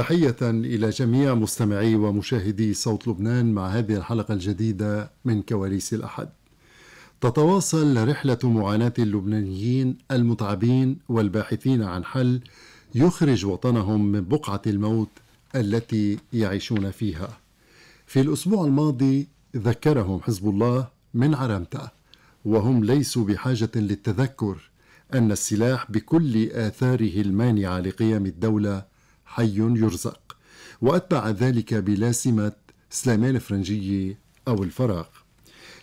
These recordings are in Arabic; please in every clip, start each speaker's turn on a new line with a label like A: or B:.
A: تحية إلى جميع مستمعي ومشاهدي صوت لبنان مع هذه الحلقة الجديدة من كواليس الأحد. تتواصل رحلة معاناة اللبنانيين المتعبين والباحثين عن حل يخرج وطنهم من بقعة الموت التي يعيشون فيها. في الأسبوع الماضي ذكرهم حزب الله من عرمته وهم ليسوا بحاجة للتذكر أن السلاح بكل آثاره المانعة لقيام الدولة حي يرزق وأتبع ذلك بلا سمة سليمان فرنجية أو الفراغ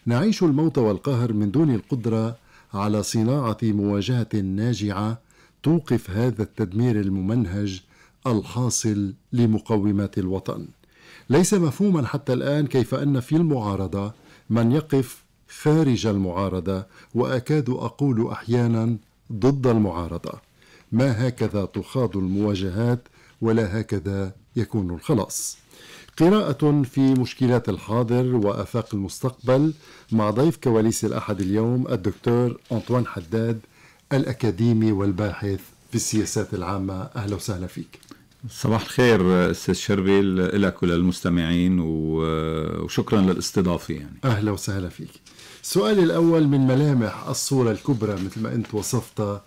A: نعيش الموت والقهر من دون القدرة على صناعة مواجهة ناجعة توقف هذا التدمير الممنهج الحاصل لمقومات الوطن ليس مفهوما حتى الآن كيف أن في المعارضة من يقف خارج المعارضة وأكاد أقول أحيانا ضد المعارضة ما هكذا تخاض المواجهات ولا هكذا يكون الخلاص قراءة في مشكلات الحاضر وآفاق المستقبل مع ضيف كواليس الأحد اليوم الدكتور أنطوان حداد الأكاديمي والباحث في السياسات العامة أهلا وسهلا فيك
B: صباح الخير استاذ شربيل لك وللمستمعين وشكرا للاستضافه يعني
A: اهلا وسهلا فيك. سؤالي الاول من ملامح الصوره الكبرى مثل ما انت وصفتها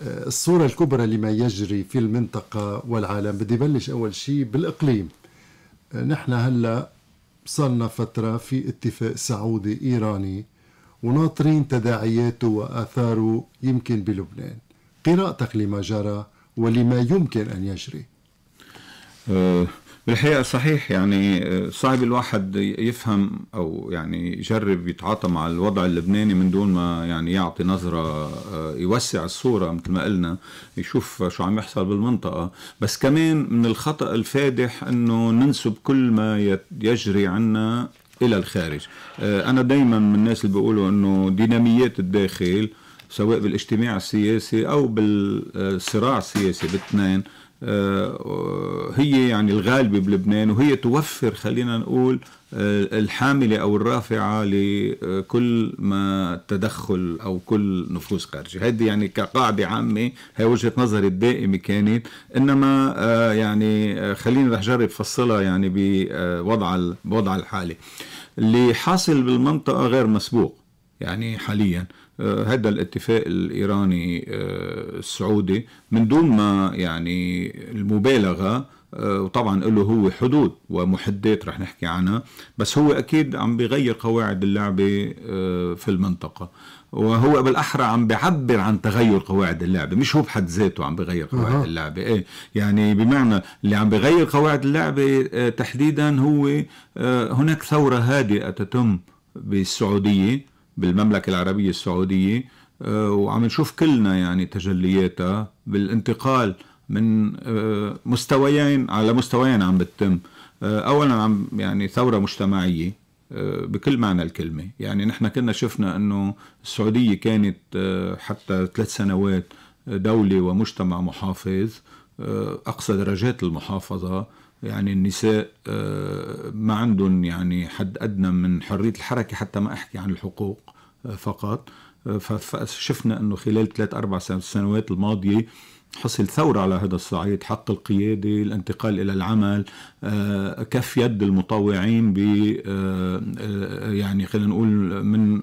A: آه، الصورة الكبرى لما يجري في المنطقة والعالم بدي بلش أول شيء بالإقليم آه، نحن هلأ صلنا فترة في اتفاق سعودي إيراني وناطرين تداعياته وآثاره يمكن بلبنان قراءتك لما جرى ولما يمكن أن يجري
B: أه بالحقيقة صحيح يعني آه، صعب الواحد يفهم أو يعني يجرب يتعاطى مع الوضع اللبناني من دون ما يعني يعطي نظرة آه، يوسع الصورة مثل ما قلنا يشوف شو عم يحصل بالمنطقة بس كمان من الخطأ الفادح أنه ننسب كل ما يجري عنا إلى الخارج آه، أنا دايما من الناس اللي بيقولوا أنه ديناميات الداخل سواء بالاجتماع السياسي أو بالصراع السياسي باثنين آه، هي يعني الغالبة بلبنان وهي توفر خلينا نقول آه، الحاملة أو الرافعة لكل ما تدخل أو كل نفوذ خارجي هذه يعني كقاعدة عامة هي وجهة نظري الدائمة كانت إنما آه، يعني خلينا رح جرب فصلها يعني بوضع الوضع الحالي اللي حاصل بالمنطقة غير مسبوق يعني حاليا آه، هذا الاتفاق الايراني آه، السعودي من دون ما يعني المبالغه آه، وطبعا له هو حدود ومحدات رح نحكي عنها بس هو اكيد عم بيغير قواعد اللعبه في المنطقه وهو بالاحرى عم بيعبر عن تغير قواعد اللعبه مش هو بحد ذاته عم بغير قواعد أه. اللعبه ايه يعني بمعنى اللي عم بغير قواعد اللعبه تحديدا هو هناك ثوره هادئه تتم بالسعوديه بالمملكة العربية السعودية آه، وعم نشوف كلنا يعني تجلياتها بالانتقال من آه، مستويين على مستويين عم بتتم آه، اولا عم يعني ثوره مجتمعيه بكل معنى الكلمة يعني نحن كنا شفنا أنه السعودية كانت حتى ثلاث سنوات دولة ومجتمع محافظ أقصى درجات المحافظة يعني النساء آه، ما عندهم يعني حد أدنى من حرية الحركة حتى ما أحكي عن الحقوق آه، فقط آه، فشفنا أنه خلال ثلاث أربع سنوات الماضية حصل ثورة على هذا الصعيد حق القيادة الانتقال إلى العمل آه، كف يد المطوعين ب آه، آه، يعني خلينا نقول من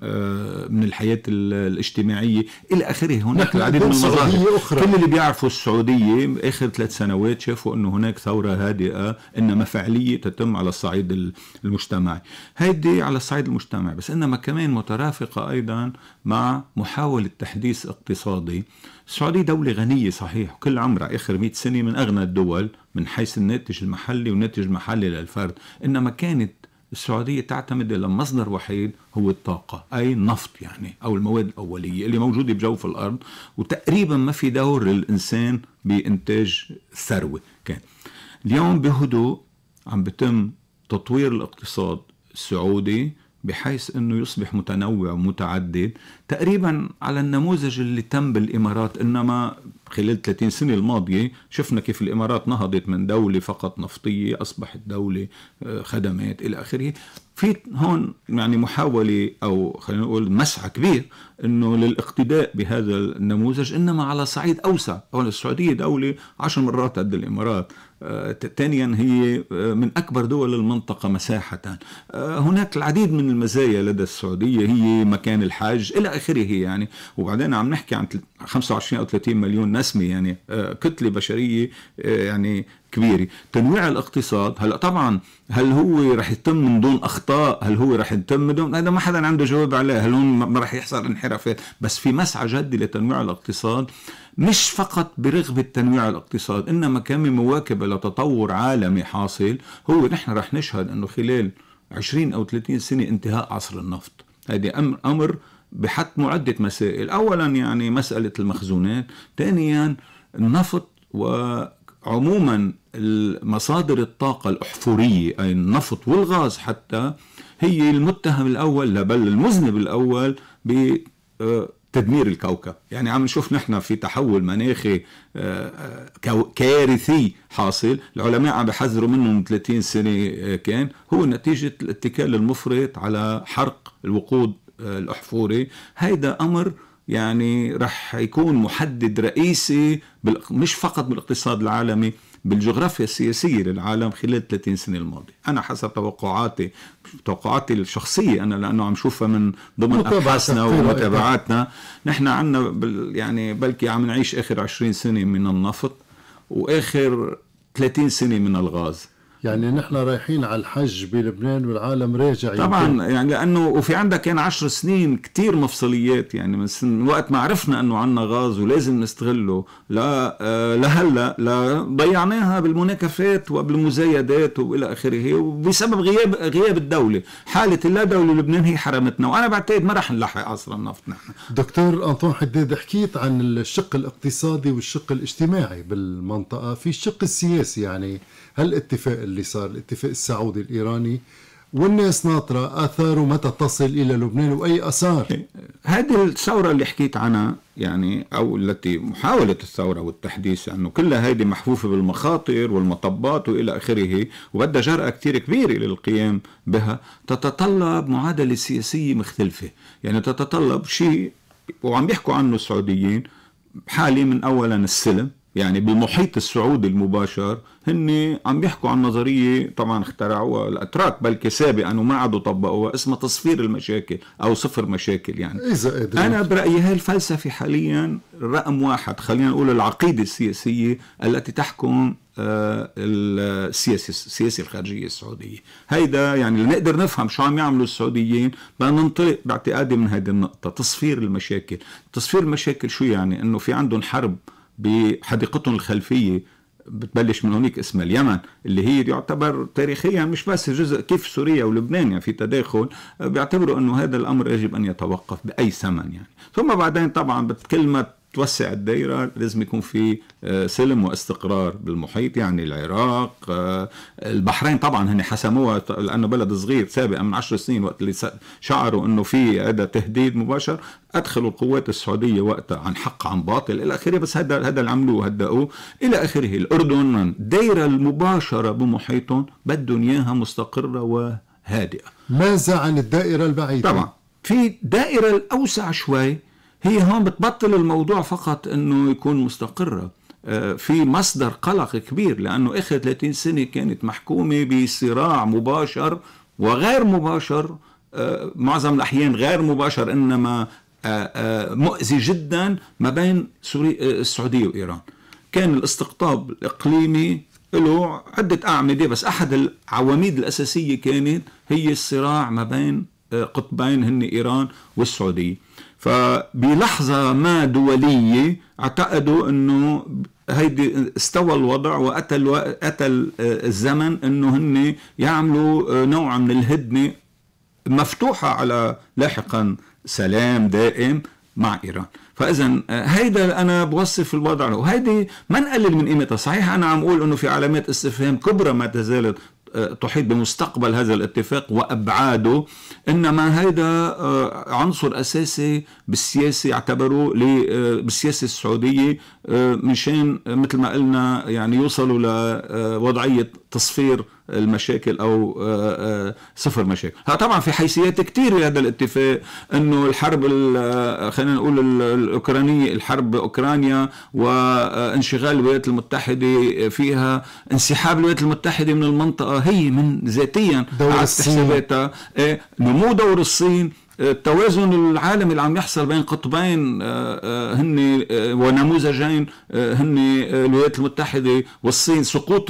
B: من الحياة الاجتماعية إلى آخره هناك العديد من المظاهر كل اللي بيعرفوا السعودية آخر ثلاث سنوات شافوا أنه هناك ثورة هادئة إنما فعلية تتم على الصعيد المجتمعي هيدي على الصعيد المجتمعي بس إنما كمان مترافقة أيضا مع محاولة تحديث اقتصادي السعودية دولة غنية صحيح كل عمرها آخر 100 سنة من أغنى الدول من حيث الناتج المحلي والناتج المحلي للفرد إنما كانت السعودية تعتمد على مصدر وحيد هو الطاقة أي النفط يعني أو المواد الأولية اللي موجودة بجوف الأرض وتقريبا ما في دور للإنسان بإنتاج ثروة كان اليوم بهدوء عم بتم تطوير الاقتصاد السعودي بحيث انه يصبح متنوع ومتعدد تقريبا على النموذج اللي تم بالامارات انما خلال 30 سنه الماضيه شفنا كيف الامارات نهضت من دوله فقط نفطيه اصبحت دوله آه، خدمات الى اخره في هون يعني محاوله او خلينا نقول مسعى كبير انه للاقتداء بهذا النموذج انما على صعيد اوسع هون السعوديه دوله 10 مرات قد الامارات ثانيا آه، هي آه، من أكبر دول المنطقة مساحة آه، هناك العديد من المزايا لدى السعودية هي مكان الحاج إلى آخره يعني وبعدين عم نحكي عن 25 أو 30 مليون نسمة يعني كتلة بشرية يعني كبيره تنويع الاقتصاد هلا طبعا هل هو رح يتم من دون اخطاء هل هو رح يتم من دون هذا ما حدا عنده جواب عليه هل هون ما رح يحصل انحرافات بس في مسعى جدي لتنويع الاقتصاد مش فقط برغبة تنويع الاقتصاد إنما كمان مواكبة لتطور عالمي حاصل هو نحن رح نشهد أنه خلال 20 أو 30 سنة انتهاء عصر النفط هذا أمر, أمر بحتمه عدة مسائل أولا يعني مسألة المخزونات ثانيا النفط وعموما مصادر الطاقة الأحفورية أي النفط والغاز حتى هي المتهم الأول بل المذنب الأول ب آه، تدمير الكوكب يعني عم نشوف نحن في تحول مناخي آه، آه، كارثي حاصل العلماء عم بحذروا منه من 30 سنة آه، كان هو نتيجة الاتكال المفرط على حرق الوقود الأحفوري هيدا أمر يعني رح يكون محدد رئيسي مش فقط بالاقتصاد العالمي بالجغرافيا السياسية للعالم خلال 30 سنة الماضية أنا حسب توقعاتي توقعاتي الشخصية أنا لأنه عم شوفها من ضمن أبحاثنا ومتابعاتنا نحن عنا بال يعني بلكي عم نعيش آخر 20 سنة من النفط
A: وآخر 30 سنة من الغاز يعني نحن رايحين على الحج بلبنان والعالم راجع طبعا يمكن. يعني لانه وفي عندك كان عشر سنين كتير مفصليات
B: يعني من وقت ما عرفنا انه عنا غاز ولازم نستغله لا آه، لهلا لا ضيعناها بالمناكفات وبالمزايدات والى اخره وبسبب غياب غياب الدوله حاله اللا دوله لبنان هي حرمتنا وانا بعتقد ما رح نلحق عصر النفط
A: نحن دكتور انطون حداد حكيت عن الشق الاقتصادي والشق الاجتماعي بالمنطقه في الشق السياسي يعني هل اتفاق اللي صار الاتفاق السعودي الإيراني والناس ناطرة آثاره متى تصل إلى لبنان وأي آثار
B: هذه الثورة اللي حكيت عنها يعني أو التي محاولة الثورة والتحديث أنه كلها هذه محفوفة بالمخاطر والمطبات وإلى آخره وبدها جرأة كثير كبيرة للقيام بها تتطلب معادلة سياسية مختلفة يعني تتطلب شيء وعم بيحكوا عنه السعوديين حالي من أولا السلم يعني بمحيط السعودي المباشر هن عم يحكوا عن نظريه طبعا اخترعوها الاتراك بلكي سابقا وما عادوا طبقوها اسمها تصفير المشاكل او صفر مشاكل يعني اذا قدرت. انا برايي هاي الفلسفه حاليا رقم واحد خلينا نقول العقيده السياسيه التي تحكم آه، السياسه السياسه الخارجيه السعوديه هيدا يعني لنقدر نفهم شو عم يعملوا السعوديين بدنا ننطلق باعتقادي من هذه النقطه تصفير المشاكل تصفير المشاكل شو يعني انه في عندهم حرب بحديقتهم الخلفيه بتبلش من هونيك اسمها اليمن اللي هي يعتبر تاريخيا مش بس جزء كيف سوريا ولبنان يعني في تداخل بيعتبروا انه هذا الامر يجب ان يتوقف باي ثمن يعني ثم بعدين طبعا كل ما توسع الدائرة لازم يكون في آه، سلم واستقرار بالمحيط يعني العراق آه، البحرين طبعا هن حسموها لأنه بلد صغير سابقا من عشر سنين وقت اللي شعروا أنه في هذا تهديد مباشر أدخلوا القوات السعودية وقتها عن حق عن باطل إلى آخره بس هذا هذا اللي عملوه هدأوه إلى آخره الأردن الدائرة المباشرة بمحيطهم بدهم إياها مستقرة وهادئة ماذا عن الدائرة البعيدة؟ طبعا في دائرة الأوسع شوي هي هون بتبطل الموضوع فقط انه يكون مستقره آه، في مصدر قلق كبير لانه اخر 30 سنه كانت محكومه بصراع مباشر وغير مباشر آه، معظم الاحيان غير مباشر انما آه، مؤذي جدا ما بين سوريا السعوديه وايران كان الاستقطاب الاقليمي له عده اعمده بس احد العواميد الاساسيه كانت هي الصراع ما بين قطبين هن ايران والسعوديه فبلحظة ما دولية اعتقدوا انه هيدي استوى الوضع واتى اتى آه، الزمن انه هن يعملوا آه، نوع من الهدنة مفتوحة على لاحقا سلام دائم مع ايران فاذا آه، هيدا انا بوصف الوضع وهيدي ما نقلل من قيمتها صحيح انا عم اقول انه في علامات استفهام كبرى ما تزالت تحيط بمستقبل هذا الاتفاق وأبعاده إنما هذا آه، عنصر أساسي بالسياسة يعتبروا آه، بالسياسة السعودية آه، مشان مثل ما قلنا يعني يوصلوا لوضعية تصفير المشاكل او آه، آه، صفر مشاكل طبعا في حيثيات كثير لهذا الاتفاق انه الحرب آه، خلينا نقول الاوكرانيه الحرب اوكرانيا وانشغال الولايات المتحده فيها انسحاب الولايات المتحده من المنطقه هي من ذاتيا دور على حساباتها إيه، نمو دور الصين التوازن العالمي اللي عم يحصل بين قطبين آه، آه، هن آه، ونموذجين هن الولايات المتحده والصين سقوط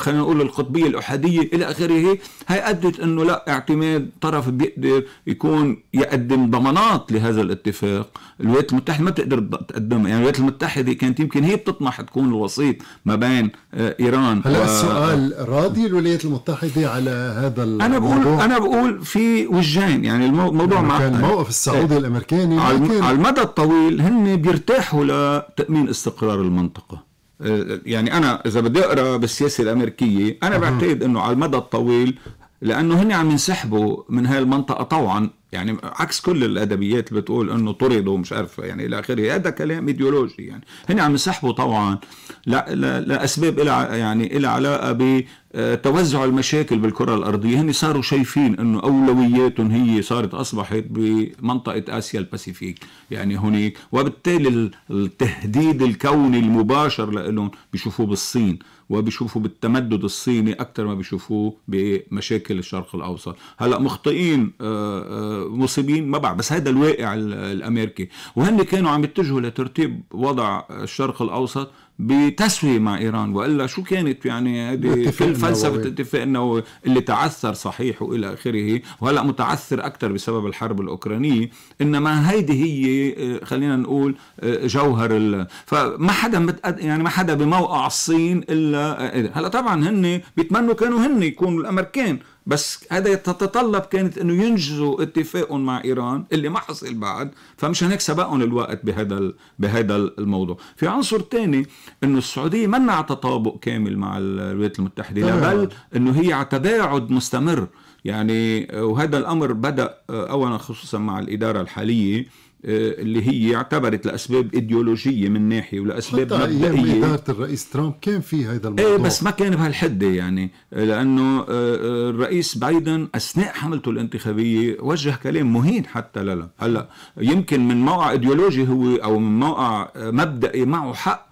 B: خلينا نقول القطبيه الاحاديه الى اخره هي ادت انه لا اعتماد طرف بيقدر يكون يقدم ضمانات لهذا الاتفاق الولايات المتحده ما بتقدر تقدمها يعني الولايات المتحده كانت يمكن هي بتطمح تكون الوسيط ما بين ايران هلا و... السؤال
A: راضي الولايات المتحده على هذا الموضوع انا بقول
B: انا بقول في وجهين يعني الموضوع نعم. كان الموقف السعودي الامريكاني على المدى الطويل هن بيرتاحوا لتامين استقرار المنطقه آه، يعني انا اذا بدي اقرا بالسياسه الامريكيه انا بعتقد انه على المدى الطويل لانه هن عم ينسحبوا من هاي المنطقه طوعا يعني عكس كل الادبيات اللي بتقول انه طردوا مش عارف يعني الى اخره هذا كلام ايديولوجي يعني هن عم ينسحبوا طوعا لاسباب لا لا, لا يعني لها علاقه ب آه، توزع المشاكل بالكرة الأرضية هن صاروا شايفين أنه أولوياتهم هي صارت أصبحت بمنطقة آسيا الباسيفيك يعني هناك وبالتالي التهديد الكوني المباشر لهم بيشوفوه بالصين وبيشوفوا بالتمدد الصيني اكثر ما بيشوفوه بمشاكل الشرق الاوسط هلا مخطئين آه، آه، مصيبين ما بعرف بس هذا الواقع الامريكي وهن كانوا عم يتجهوا لترتيب وضع الشرق الاوسط بتسوية مع إيران وإلا شو كانت يعني هذه كل فلسفة الاتفاق أنه اللي تعثر صحيح وإلى آخره وهلأ متعثر أكثر بسبب الحرب الأوكرانية إنما هيدي هي آه، خلينا نقول آه، جوهر ال... فما حدا متقد... يعني ما حدا بموقع الصين إلا آه، هلأ طبعا هن بيتمنوا كانوا هن يكونوا الأمريكان بس هذا تتطلب كانت انه ينجزوا اتفاقهم مع ايران اللي ما حصل بعد فمشان هيك سبقهم الوقت بهذا بهذا الموضوع في عنصر ثاني انه السعوديه ما على تطابق كامل مع الولايات المتحده لا بل انه هي على تباعد مستمر يعني وهذا الامر بدا اولا خصوصا مع الاداره الحاليه آه، اللي هي اعتبرت لاسباب ايديولوجيه من ناحيه ولاسباب حتى مبدئيه اداره
A: الرئيس ترامب كان في هذا إيه، الموضوع ايه بس
B: ما كان بهالحده يعني آه، لانه آه، الرئيس بايدن اثناء حملته الانتخابيه وجه كلام مهين حتى لا هلا يمكن من موقع ايديولوجي هو او من موقع مبدئي معه حق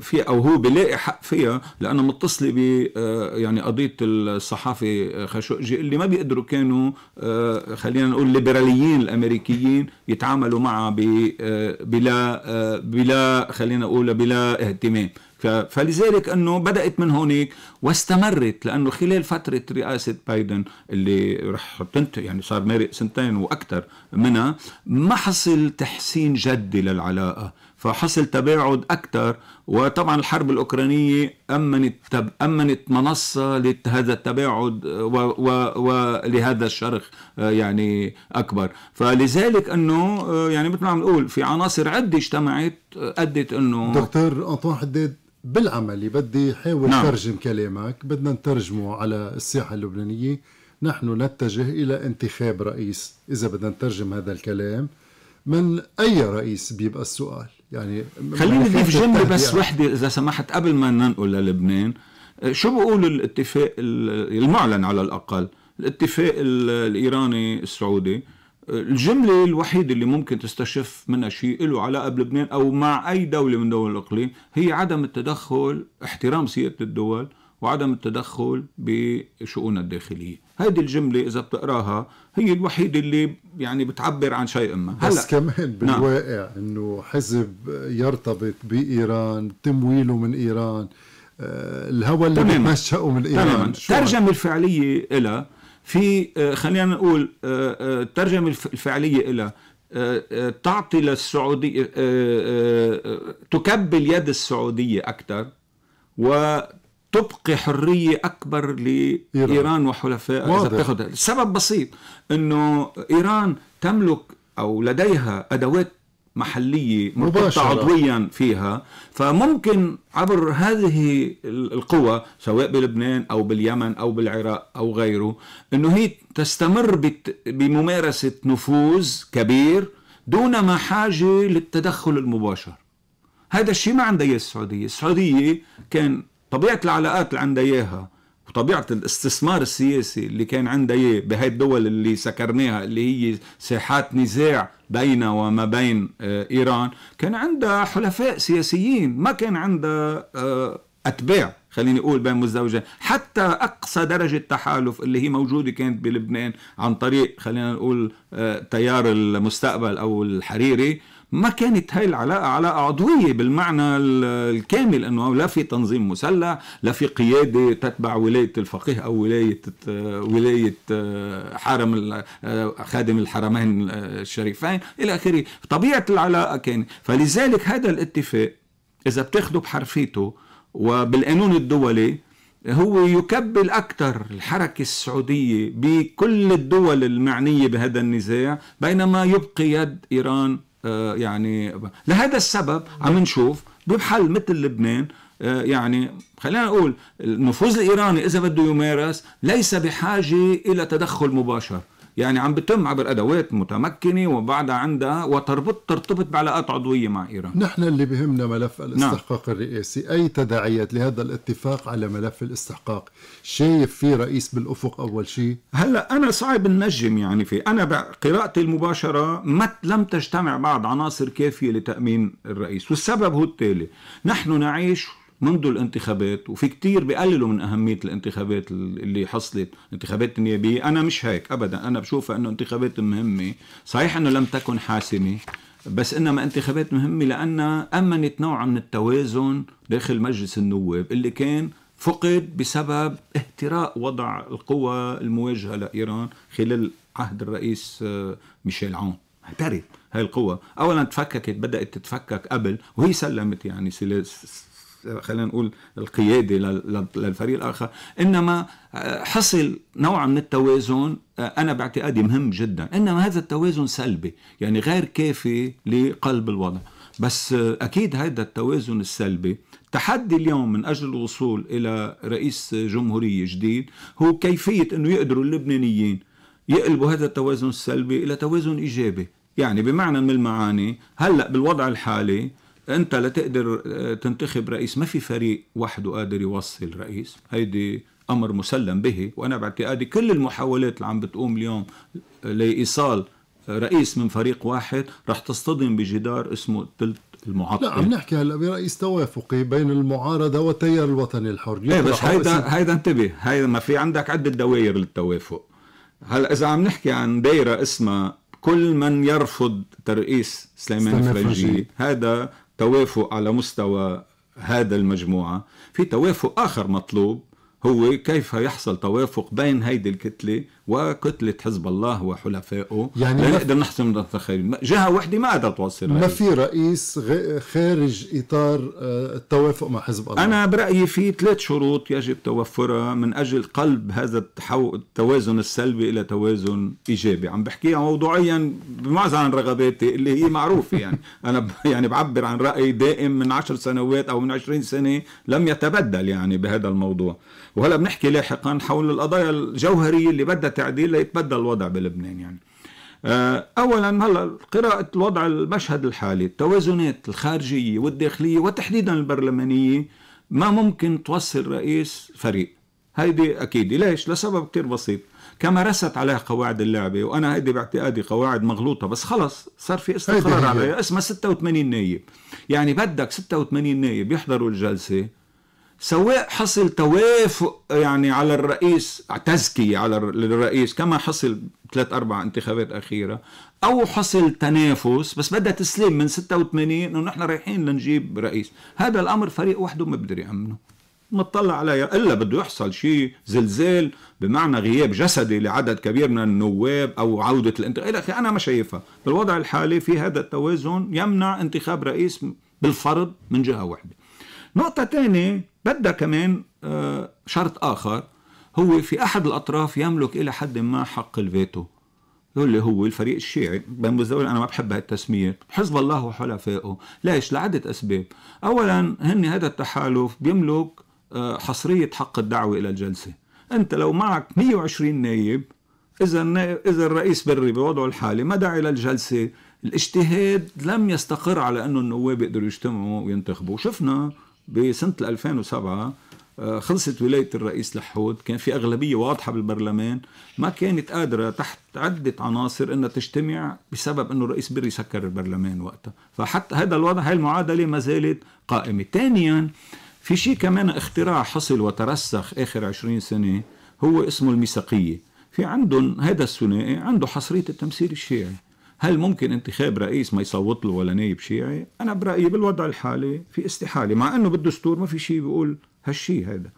B: في او هو بيلاقي حق فيها لانه متصله ب آه، يعني قضيه الصحافي آه، خاشقجي اللي ما بيقدروا كانوا آه، خلينا نقول الليبراليين الامريكيين يتعاملوا معها بلا بلا خلينا نقول بلا اهتمام فلذلك انه بدات من هونيك واستمرت لانه خلال فتره رئاسه بايدن اللي رح تنتهي يعني صار مارق سنتين واكثر منها ما حصل تحسين جدي للعلاقه فحصل تباعد أكثر وطبعا الحرب الأوكرانية أمنت, أمنت منصة لهذا التباعد ولهذا الشرخ آه، يعني أكبر فلذلك أنه آه، يعني مثل ما عم نقول في عناصر عدة اجتمعت آه، أدت أنه
A: دكتور أنطوان حداد بالعمل بدي حاول نعم. ترجم كلامك بدنا نترجمه على الساحة اللبنانية نحن نتجه إلى انتخاب رئيس إذا بدنا نترجم هذا الكلام من أي رئيس بيبقى السؤال يعني خليني اضيف جمله بس وحده
B: اذا سمحت قبل ما ننقل للبنان آه، شو بقول الاتفاق المعلن على الاقل الاتفاق الايراني السعودي آه، الجمله الوحيده اللي ممكن تستشف منها شيء له علاقه بلبنان او مع اي دوله من دول الاقليم هي عدم التدخل احترام سياده الدول وعدم التدخل بشؤونها الداخليه هيدي الجملة إذا بتقراها هي الوحيدة اللي يعني بتعبر عن شيء ما هلا بس كمان
A: نعم. بالواقع نعم. إنه حزب يرتبط بإيران تمويله من إيران آه، الهوى اللي بتنشأه من إيران تماماً
B: الترجمة الفعلية إلى في آه، خلينا نقول الترجمة آه، الفعلية إلى تعطي للسعودية تكبل يد السعودية أكثر و تبقي حرية أكبر لإيران وحلفائها إذا بتاخذها السبب بسيط أنه إيران تملك أو لديها أدوات محلية مرتبطة عضويا فيها فممكن عبر هذه القوى سواء بلبنان أو باليمن أو بالعراق أو غيره أنه هي تستمر بممارسة نفوذ كبير دون ما حاجة للتدخل المباشر هذا الشيء ما عندها السعودية السعودية كان طبيعة العلاقات اللي عندها إياها وطبيعة الاستثمار السياسي اللي كان عندها إياه بهاي الدول اللي سكرناها اللي هي ساحات نزاع بين وما بين آه، إيران كان عندها حلفاء سياسيين ما كان عندها آه، أتباع خليني أقول بين مزدوجين حتى أقصى درجة تحالف اللي هي موجودة كانت بلبنان عن طريق خلينا نقول آه، تيار المستقبل أو الحريري ما كانت هاي العلاقة علاقة عضوية بالمعنى الكامل أنه لا في تنظيم مسلح لا في قيادة تتبع ولاية الفقيه أو ولاية ولاية آه، حرم آه، خادم الحرمين آه، الشريفين إلى آخره طبيعة العلاقة كانت فلذلك هذا الاتفاق إذا بتاخده بحرفيته وبالقانون الدولي هو يكبل أكثر الحركة السعودية بكل الدول المعنية بهذا النزاع بينما يبقي يد إيران آه، يعني لهذا السبب عم نشوف بمحل مثل لبنان آه، يعني خلينا نقول النفوذ الايراني اذا بده يمارس ليس بحاجه الى تدخل مباشر يعني عم بتم عبر ادوات متمكنه وبعدها عندها وتربط ترتبط بعلاقات عضويه مع ايران
A: نحن اللي بهمنا ملف نعم. الاستحقاق نعم. الرئاسي اي تداعيات لهذا الاتفاق على ملف الاستحقاق شايف في رئيس بالافق اول شيء
B: هلا انا صعب النجم يعني في انا بقراءتي المباشره ما لم تجتمع بعض عناصر كافيه لتامين الرئيس والسبب هو التالي نحن نعيش منذ الانتخابات وفي كتير بيقللوا من أهمية الانتخابات اللي حصلت انتخابات النيابية أنا مش هيك أبدا أنا بشوفها أنه انتخابات مهمة صحيح أنه لم تكن حاسمة بس انما انتخابات مهمه لانها امنت نوع من التوازن داخل مجلس النواب اللي كان فقد بسبب اهتراء وضع القوى المواجهه لايران خلال عهد الرئيس آه، ميشيل عون اهترت هاي القوى اولا تفككت بدات تتفكك قبل وهي سلمت يعني خلينا نقول القيادي للفريق الاخر انما آه، حصل نوع من التوازن آه، انا باعتقادي مهم جدا انما هذا التوازن سلبي يعني غير كافي لقلب الوضع بس آه، اكيد هذا التوازن السلبي تحدي اليوم من اجل الوصول الى رئيس جمهوريه جديد هو كيفيه انه يقدروا اللبنانيين يقلبوا هذا التوازن السلبي الى توازن ايجابي يعني بمعنى من المعاني هلا بالوضع الحالي انت لا تقدر آه، تنتخب رئيس ما في فريق وحده قادر يوصل رئيس هيدي امر مسلم به وانا باعتقادي كل المحاولات اللي عم بتقوم اليوم لايصال رئيس من فريق واحد رح تصطدم بجدار اسمه تلت المعطل لا عم
A: نحكي هلا برئيس توافقي بين المعارضه والتيار الوطني الحر ايه بس هيدا
B: هيدا انتبه هيدا ما في عندك عده دوائر للتوافق هلا اذا عم نحكي عن دايره اسمها كل من يرفض ترئيس سليمان فرنجي هذا توافق على مستوى هذا المجموعة في توافق آخر مطلوب هو كيف يحصل توافق بين هيدي الكتلة وكتله حزب الله وحلفائه يعني لنقدر نحسم التخيل جهه وحده ما قدرت توصل ما في
A: رئيس خارج اطار آه، التوافق مع حزب الله انا برايي
B: في ثلاث شروط يجب توفرها من اجل قلب هذا التحو... التوازن السلبي الى توازن ايجابي عم بحكي موضوعيا بمعزل عن رغباتي اللي هي معروفه يعني انا ب... يعني بعبر عن رايي دائم من عشر سنوات او من عشرين سنه لم يتبدل يعني بهذا الموضوع وهلا بنحكي لاحقا حول القضايا الجوهريه اللي بدها تعديل ليتبدل الوضع بلبنان يعني آه، اولا هلا قراءه الوضع المشهد الحالي التوازنات الخارجيه والداخليه وتحديدا البرلمانيه ما ممكن توصل رئيس فريق هيدي اكيد ليش لسبب كتير بسيط كما رست عليها قواعد اللعبه وانا هيدي باعتقادي قواعد مغلوطه بس خلص صار في استقرار عليها اسمها 86 نايب يعني بدك 86 نايب يحضروا الجلسه سواء حصل توافق يعني على الرئيس تزكية على الرئيس كما حصل ثلاث أربع انتخابات أخيرة أو حصل تنافس بس بدها تسليم من 86 إنه نحن رايحين لنجيب رئيس هذا الأمر فريق وحده ما بدري يأمنه ما تطلع عليها إلا بده يحصل شيء زلزال بمعنى غياب جسدي لعدد كبير من النواب أو عودة الانتخاب إلى أنا ما شايفها بالوضع الحالي في هذا التوازن يمنع انتخاب رئيس بالفرض من جهة واحدة نقطة تانية بدها كمان آه، شرط آخر هو في أحد الأطراف يملك إلى حد ما حق الفيتو اللي هو الفريق الشيعي بين الزول انا ما بحب هالتسميه حزب الله وحلفائه ليش لعده اسباب اولا هن هذا التحالف بيملك آه، حصريه حق الدعوه الى الجلسه انت لو معك 120 نايب اذا اذا الرئيس بري بوضعه الحالي ما دعا الى الجلسه الاجتهاد لم يستقر على انه النواب يقدروا يجتمعوا وينتخبوا شفنا بسنة 2007 آه، خلصت ولاية الرئيس لحود كان في أغلبية واضحة بالبرلمان ما كانت قادرة تحت عدة عناصر أنها تجتمع بسبب أنه الرئيس بري سكر البرلمان وقتها فحتى هذا الوضع هاي المعادلة ما زالت قائمة ثانيا في شيء كمان اختراع حصل وترسخ آخر عشرين سنة هو اسمه الميثاقية في عندهم هذا الثنائي عنده حصرية التمثيل الشيعي هل ممكن انتخاب رئيس ما يصوت له ولا نايب شيعي انا برايي بالوضع الحالي في استحاله مع انه بالدستور ما في شيء بيقول هالشيء هذا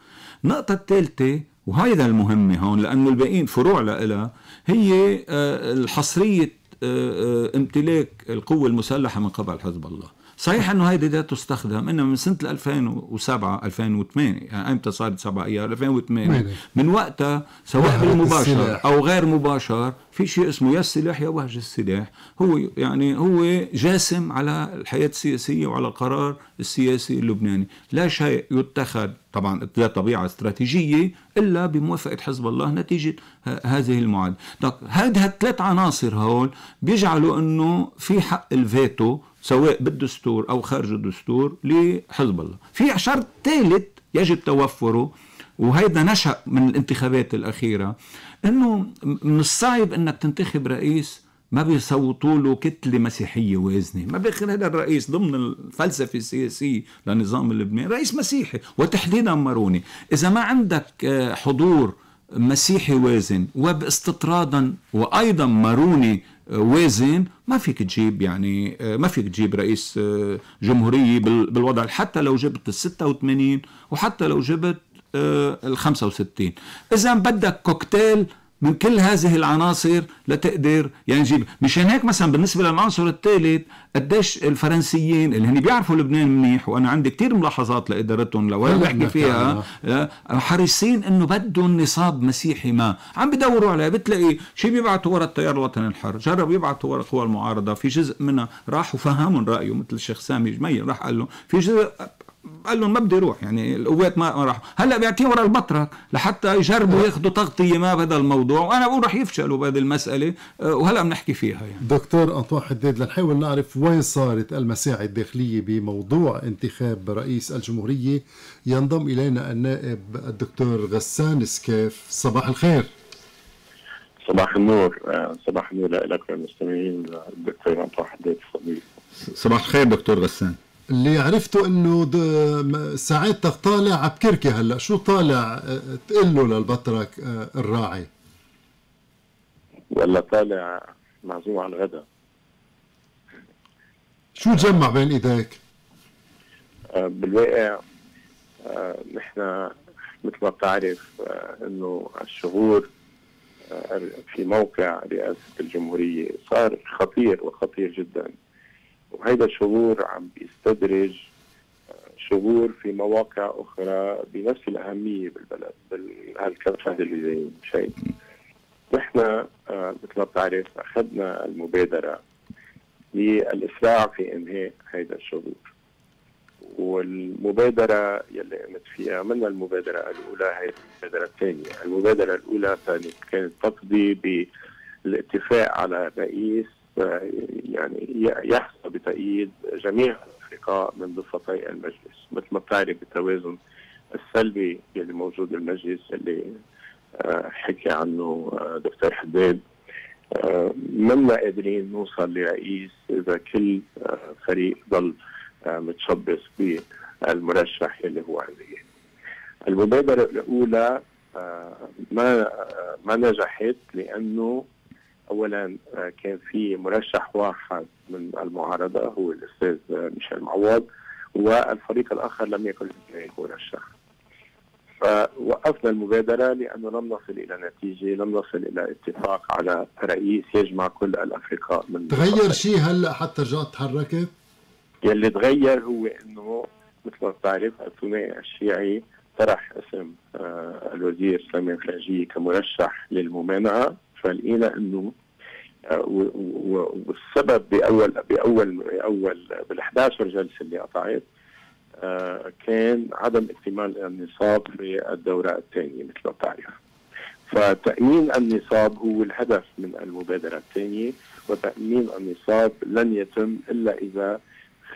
B: النقطه الثالثه وهيدا المهمه هون لانه الباقيين فروع لها هي آه، الحصريه آه، آه، امتلاك القوه المسلحه من قبل حزب الله صحيح انه هيدي لا تستخدم انما من سنه 2007 2008 يعني امتى صارت 7 ايار 2008 من وقتها سواء بالمباشر او غير مباشر في شيء اسمه يا السلاح يا وهج السلاح هو يعني هو جاسم على الحياه السياسيه وعلى القرار السياسي اللبناني لا شيء يتخذ طبعا لا طبيعه استراتيجيه الا بموافقه حزب الله نتيجه هذه المعادله طيب، هذه الثلاث عناصر هول بيجعلوا انه في حق الفيتو سواء بالدستور أو خارج الدستور لحزب الله في شرط ثالث يجب توفره وهيدا نشأ من الانتخابات الأخيرة أنه من الصعب أنك تنتخب رئيس ما بيصوتوا له كتله مسيحيه وازنه، ما بالاخر هذا الرئيس ضمن الفلسفه السياسيه لنظام اللبناني رئيس مسيحي وتحديدا ماروني، اذا ما عندك آه، حضور مسيحي وازن وباستطرادا وايضا ماروني وازن ما فيك تجيب يعني ما فيك تجيب رئيس آه، جمهورية بالوضع حتى لو جبت ال 86 وحتى لو جبت آه، ال 65 إذا بدك كوكتيل من كل هذه العناصر لتقدر ينجيب مشان هيك مثلا بالنسبه للعنصر الثالث قديش الفرنسيين اللي هن بيعرفوا لبنان منيح وانا عندي كثير ملاحظات لادارتهم لوين بحكي فيها آه، حريصين انه بدهم نصاب مسيحي ما عم بدوروا عليه بتلاقي شيء بيبعثوا ورا التيار الوطني الحر جربوا يبعثوا ورا قوى المعارضه في جزء منها راحوا وفهمهم رايه مثل الشيخ سامي جميل راح قال لهم في جزء قال لهم ما بدي يروح يعني القوات ما راح هلا بيعطيه ورا البطرك لحتى يجربوا آه. ياخذوا تغطيه ما بهذا الموضوع وانا بقول رح يفشلوا بهذه المساله آه، وهلا بنحكي فيها يعني
A: دكتور انطوا حداد لنحاول نعرف وين صارت المساعي الداخليه بموضوع انتخاب رئيس الجمهوريه ينضم الينا النائب الدكتور غسان سكاف صباح الخير
C: صباح النور آه، صباح النور لك وللمستمعين الدكتور انطوا حداد
B: صباح الخير دكتور غسان
A: اللي عرفته انه ساعتها طالع عبكركي هلا شو طالع تقول له للبطرك آه، الراعي
C: ولا طالع معزوم على الغداء
A: شو تجمع بين ايديك؟
C: آه، بالواقع آه، نحن مثل ما بتعرف انه الشهور في موقع رئاسه الجمهوريه صار خطير وخطير جدا وهذا الشغور عم بيستدرج آه، شغور في مواقع اخرى بنفس الاهميه بالبلد بالكفه اللي زي شيء نحن آه، مثل ما بتعرف اخذنا المبادره للاسراع في انهاء هذا الشغور والمبادره يلي قمت فيها من المبادره الاولى هي المبادره الثانيه، المبادره الاولى كانت تقضي بالاتفاق على رئيس يعني يحظى بتأييد جميع الأفرقاء من ضفتي المجلس مثل ما بتعرف بالتوازن السلبي اللي موجود بالمجلس اللي آه، حكي عنه آه، دكتور حداد آه، منا قادرين نوصل لرئيس اذا كل فريق ضل متشبث بالمرشح اللي هو عليه المبادره الاولى ما ما نجحت لانه اولا آه، كان في مرشح واحد من المعارضه هو الاستاذ آه، ميشيل معوض والفريق الاخر لم يكن هناك مرشح فوقفنا المبادره لانه لم نصل الى نتيجه، لم نصل الى اتفاق على رئيس يجمع كل الافرقاء من تغير
A: شيء هلا حتى رجعت تحركت؟
C: يلي تغير هو انه مثل ما بتعرف الثنائي الشيعي طرح اسم آه، الوزير سليمان الخارجيه كمرشح للممانعه فلقينا انه آه، والسبب باول باول باول بال 11 جلسه اللي قطعت آه، كان عدم اكتمال النصاب في الدوره الثانيه مثل ما بتعرف فتامين النصاب هو الهدف من المبادره الثانيه وتامين النصاب لن يتم الا اذا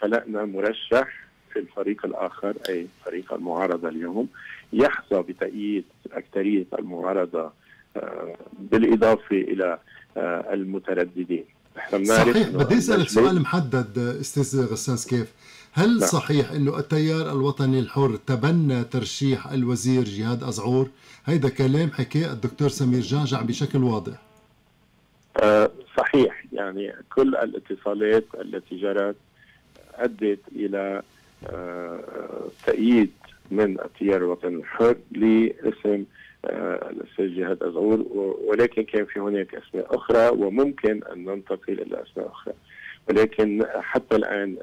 C: خلقنا مرشح في الفريق الاخر اي فريق المعارضه اليوم يحظى بتأييد اكثريه المعارضه آه، بالاضافه الى آه، المترددين نحن صحيح بدي اسالك سؤال
A: محدد استاذ غساس كيف هل لا. نعم. صحيح انه التيار الوطني الحر تبنى ترشيح الوزير جهاد ازعور هيدا كلام حكاه الدكتور سمير جعجع بشكل واضح
C: آه، صحيح يعني كل الاتصالات التي جرت ادت الى تأييد من التيار الوطني الحر لاسم آه، الاستاذ جهاد زغور ولكن كان في هناك اسماء اخرى وممكن ان ننتقل الى اسماء اخرى ولكن حتى الان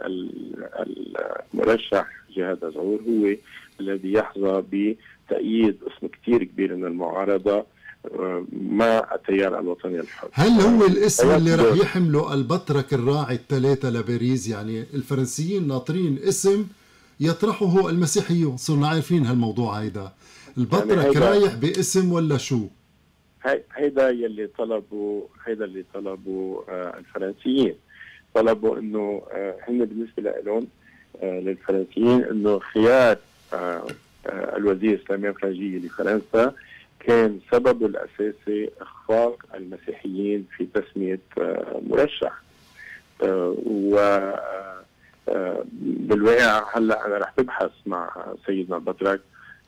C: المرشح جهاد زغور هو الذي يحظى بتأييد اسم كثير كبير من المعارضه آه، مع التيار الوطني الحر هل هو الاسم اللي راح
A: يحمله البطرك الراعي الثلاثه لباريس يعني الفرنسيين ناطرين اسم يطرحه المسيحيون صرنا عارفين هالموضوع هيدا البطرك يعني رايح باسم ولا شو؟
C: هيدا يلي طلبوا هيدا اللي طلبوا آه الفرنسيين طلبوا انه آه هن بالنسبه لهم آه للفرنسيين انه خيار آه آه الوزير سامي الخارجيه لفرنسا كان سببه الاساسي اخفاق المسيحيين في تسميه آه مرشح آه و آه, آه، بالواقع هلا انا رح ببحث مع سيدنا البطرك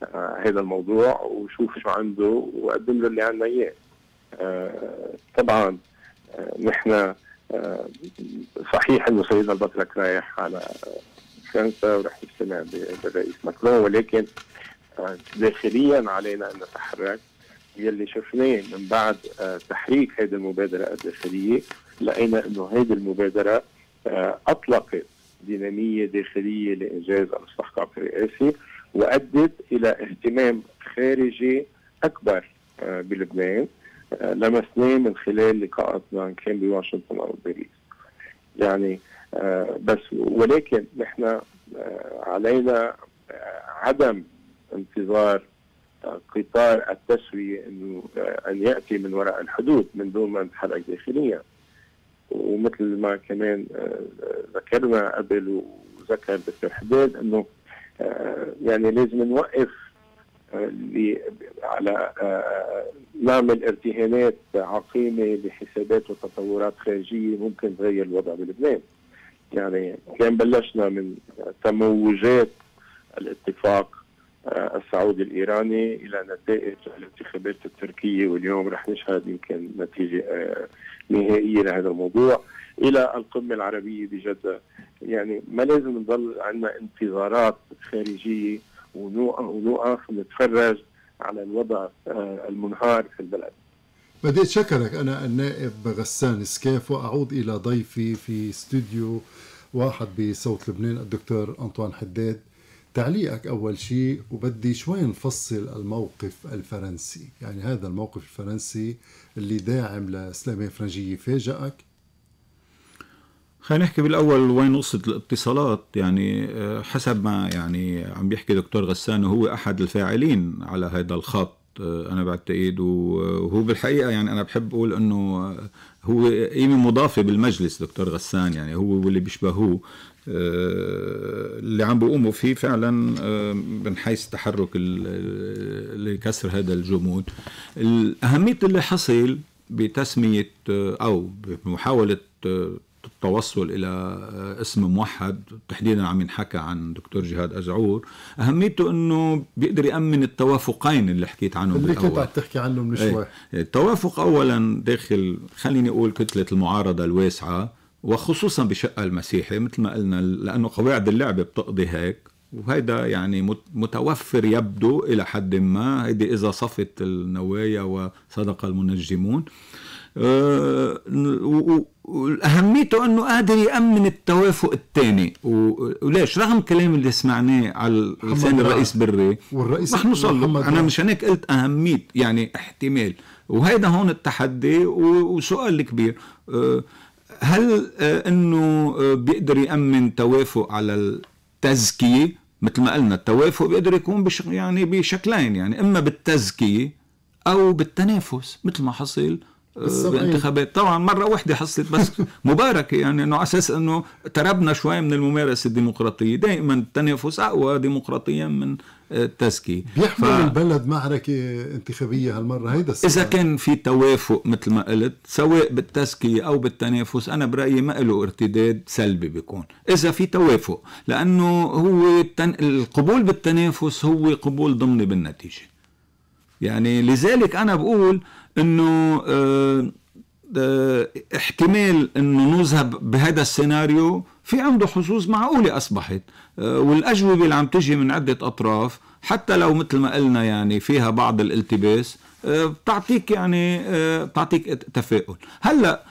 C: آه، هذا الموضوع وشوف شو عنده وقدم له اللي عندنا اياه آه، طبعا آه، نحن صحيح انه سيدنا البطرك رايح على فرنسا ورح يجتمع بالرئيس ماكرون ولكن داخليا علينا ان نتحرك يلي شفناه من بعد تحريك هذه المبادره الداخليه لقينا انه هذه المبادره اطلقت ديناميه داخليه لانجاز المستحقق الرئاسي وأدت إلى اهتمام خارجي أكبر آه، بلبنان لمسناه من خلال لقاءاتنا إن كان بواشنطن أو باريس يعني آه، بس ولكن نحن آه، علينا عدم انتظار قطار التسوية انه ان ياتي من وراء الحدود من دون ما نتحرك داخليا ومثل ما كمان ذكرنا قبل وذكر دكتور حداد انه آه، يعني لازم نوقف اللي آه، على آه، نعمل ارتهانات عقيمه بحسابات وتطورات خارجيه ممكن تغير الوضع بلبنان. يعني كان بلشنا من تموجات الاتفاق السعودي الايراني الى نتائج الانتخابات التركيه واليوم رح نشهد يمكن نتيجه نهائيه لهذا الموضوع الى القمه العربيه بجده يعني ما لازم نضل عندنا انتظارات خارجيه ونوقف ونتفرج على الوضع آه، المنهار في البلد
A: بدي اتشكرك انا النائب غسان سكاف واعود الى ضيفي في استوديو واحد بصوت لبنان الدكتور انطوان حداد تعليقك اول شيء وبدي شوي نفصل الموقف الفرنسي يعني هذا الموقف الفرنسي اللي داعم لاسلاميه فرنجيه فاجئك خلينا نحكي بالاول وين
B: وصلت الاتصالات يعني آه، حسب ما يعني عم بيحكي دكتور غسان هو احد الفاعلين على هذا الخط آه، انا بعتقد وهو بالحقيقه يعني انا بحب اقول انه آه، هو قيمه مضافه بالمجلس دكتور غسان يعني هو واللي بيشبهوه اللي عم بيقوموا فيه فعلا من حيث تحرك لكسر هذا الجمود اهميه اللي حصل بتسميه او بمحاوله التوصل الى آه، اسم موحد تحديدا عم ينحكى عن دكتور جهاد ازعور اهميته انه بيقدر يامن التوافقين اللي حكيت عنهم اللي كنت عم
A: تحكي عنه من إيه. شوي
B: التوافق اولا داخل خليني اقول كتله المعارضه الواسعه وخصوصا بشقه المسيحي مثل ما قلنا لانه قواعد اللعبه بتقضي هيك وهيدا يعني متوفر يبدو إلى حد ما هيدي إذا صفت النوايا وصدق المنجمون آه، اهميته انه قادر يامن التوافق الثاني وليش رغم كلام اللي سمعناه على لسان الرئيس بري والرئيس رح نوصل انا مش هيك قلت اهميه يعني احتمال وهيدا هون التحدي وسؤال كبير آه، هل آه، انه بيقدر يامن توافق على التزكيه مثل ما قلنا التوافق بيقدر يكون يعني بشكلين يعني اما بالتزكيه او بالتنافس مثل ما حصل آه، بالانتخابات طبعا مره واحده حصلت بس مباركه يعني انه على اساس انه تربنا شوي من الممارسه الديمقراطيه دائما التنافس اقوى ديمقراطيا من آه، التزكيه
A: بيحمل ف... البلد معركه انتخابيه هالمره هيدا السؤال.
B: اذا كان في توافق مثل ما قلت سواء بالتزكيه او بالتنافس انا برايي ما له ارتداد سلبي بيكون اذا في توافق لانه هو التن... القبول بالتنافس هو قبول ضمني بالنتيجه يعني لذلك انا بقول انه آه، آه، احتمال انه نذهب بهذا السيناريو في عنده حظوظ معقوله اصبحت آه، والاجوبه اللي عم تجي من عده اطراف حتى لو مثل ما قلنا يعني فيها بعض الالتباس بتعطيك يعني بتعطيك تفاؤل هلا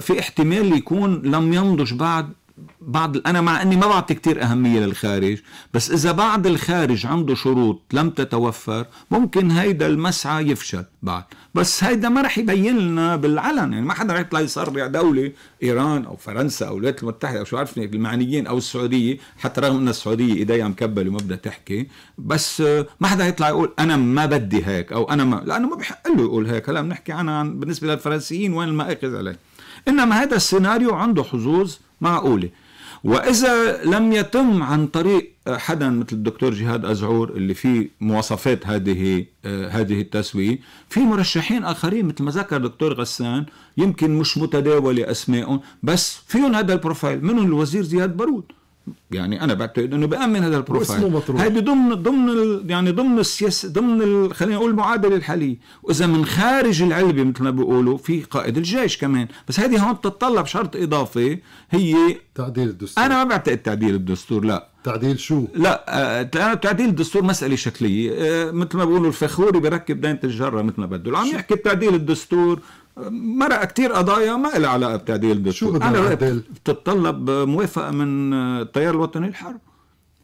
B: في احتمال يكون لم ينضج بعد بعض انا مع اني ما بعطي كتير اهميه للخارج بس اذا بعض الخارج عنده شروط لم تتوفر ممكن هيدا المسعى يفشل بعد بس هيدا ما رح يبين لنا بالعلن يعني ما حدا رح يطلع يصرع دوله ايران او فرنسا او الولايات المتحده او شو عرفني المعنيين او السعوديه حتى رغم ان السعوديه ايديها مكبله وما بدها تحكي بس آه، ما حدا يطلع يقول انا ما بدي هيك او انا ما لانه ما بحق له يقول هيك هلا بنحكي عنها بالنسبه للفرنسيين وين المآخذ عليه انما هذا السيناريو عنده حظوظ معقولة وإذا لم يتم عن طريق حدا مثل الدكتور جهاد أزعور اللي في مواصفات هذه آه، هذه التسوية في مرشحين آخرين مثل ما ذكر دكتور غسان يمكن مش متداولة أسمائهم بس فيهم هذا البروفايل منهم الوزير زياد بارود يعني انا بعتقد انه بامن هذا البروفايل واسمه مطروح هي ضمن ضمن يعني ضمن السياسه ضمن خلينا نقول المعادله الحاليه واذا من خارج العلبه مثل ما بيقولوا في قائد الجيش كمان بس هذه هون بتتطلب شرط اضافي هي تعديل الدستور انا ما بعتقد تعديل الدستور لا تعديل شو؟ لا آه، انا تعديل الدستور مساله شكليه آه، مثل ما بيقولوا الفخوري بركب دينة الجره مثل ما بده عم يحكي بتعديل الدستور مرق كتير قضايا ما لها علاقه بتعديل شو انا رأيك بتتطلب موافقه من التيار الوطني الحر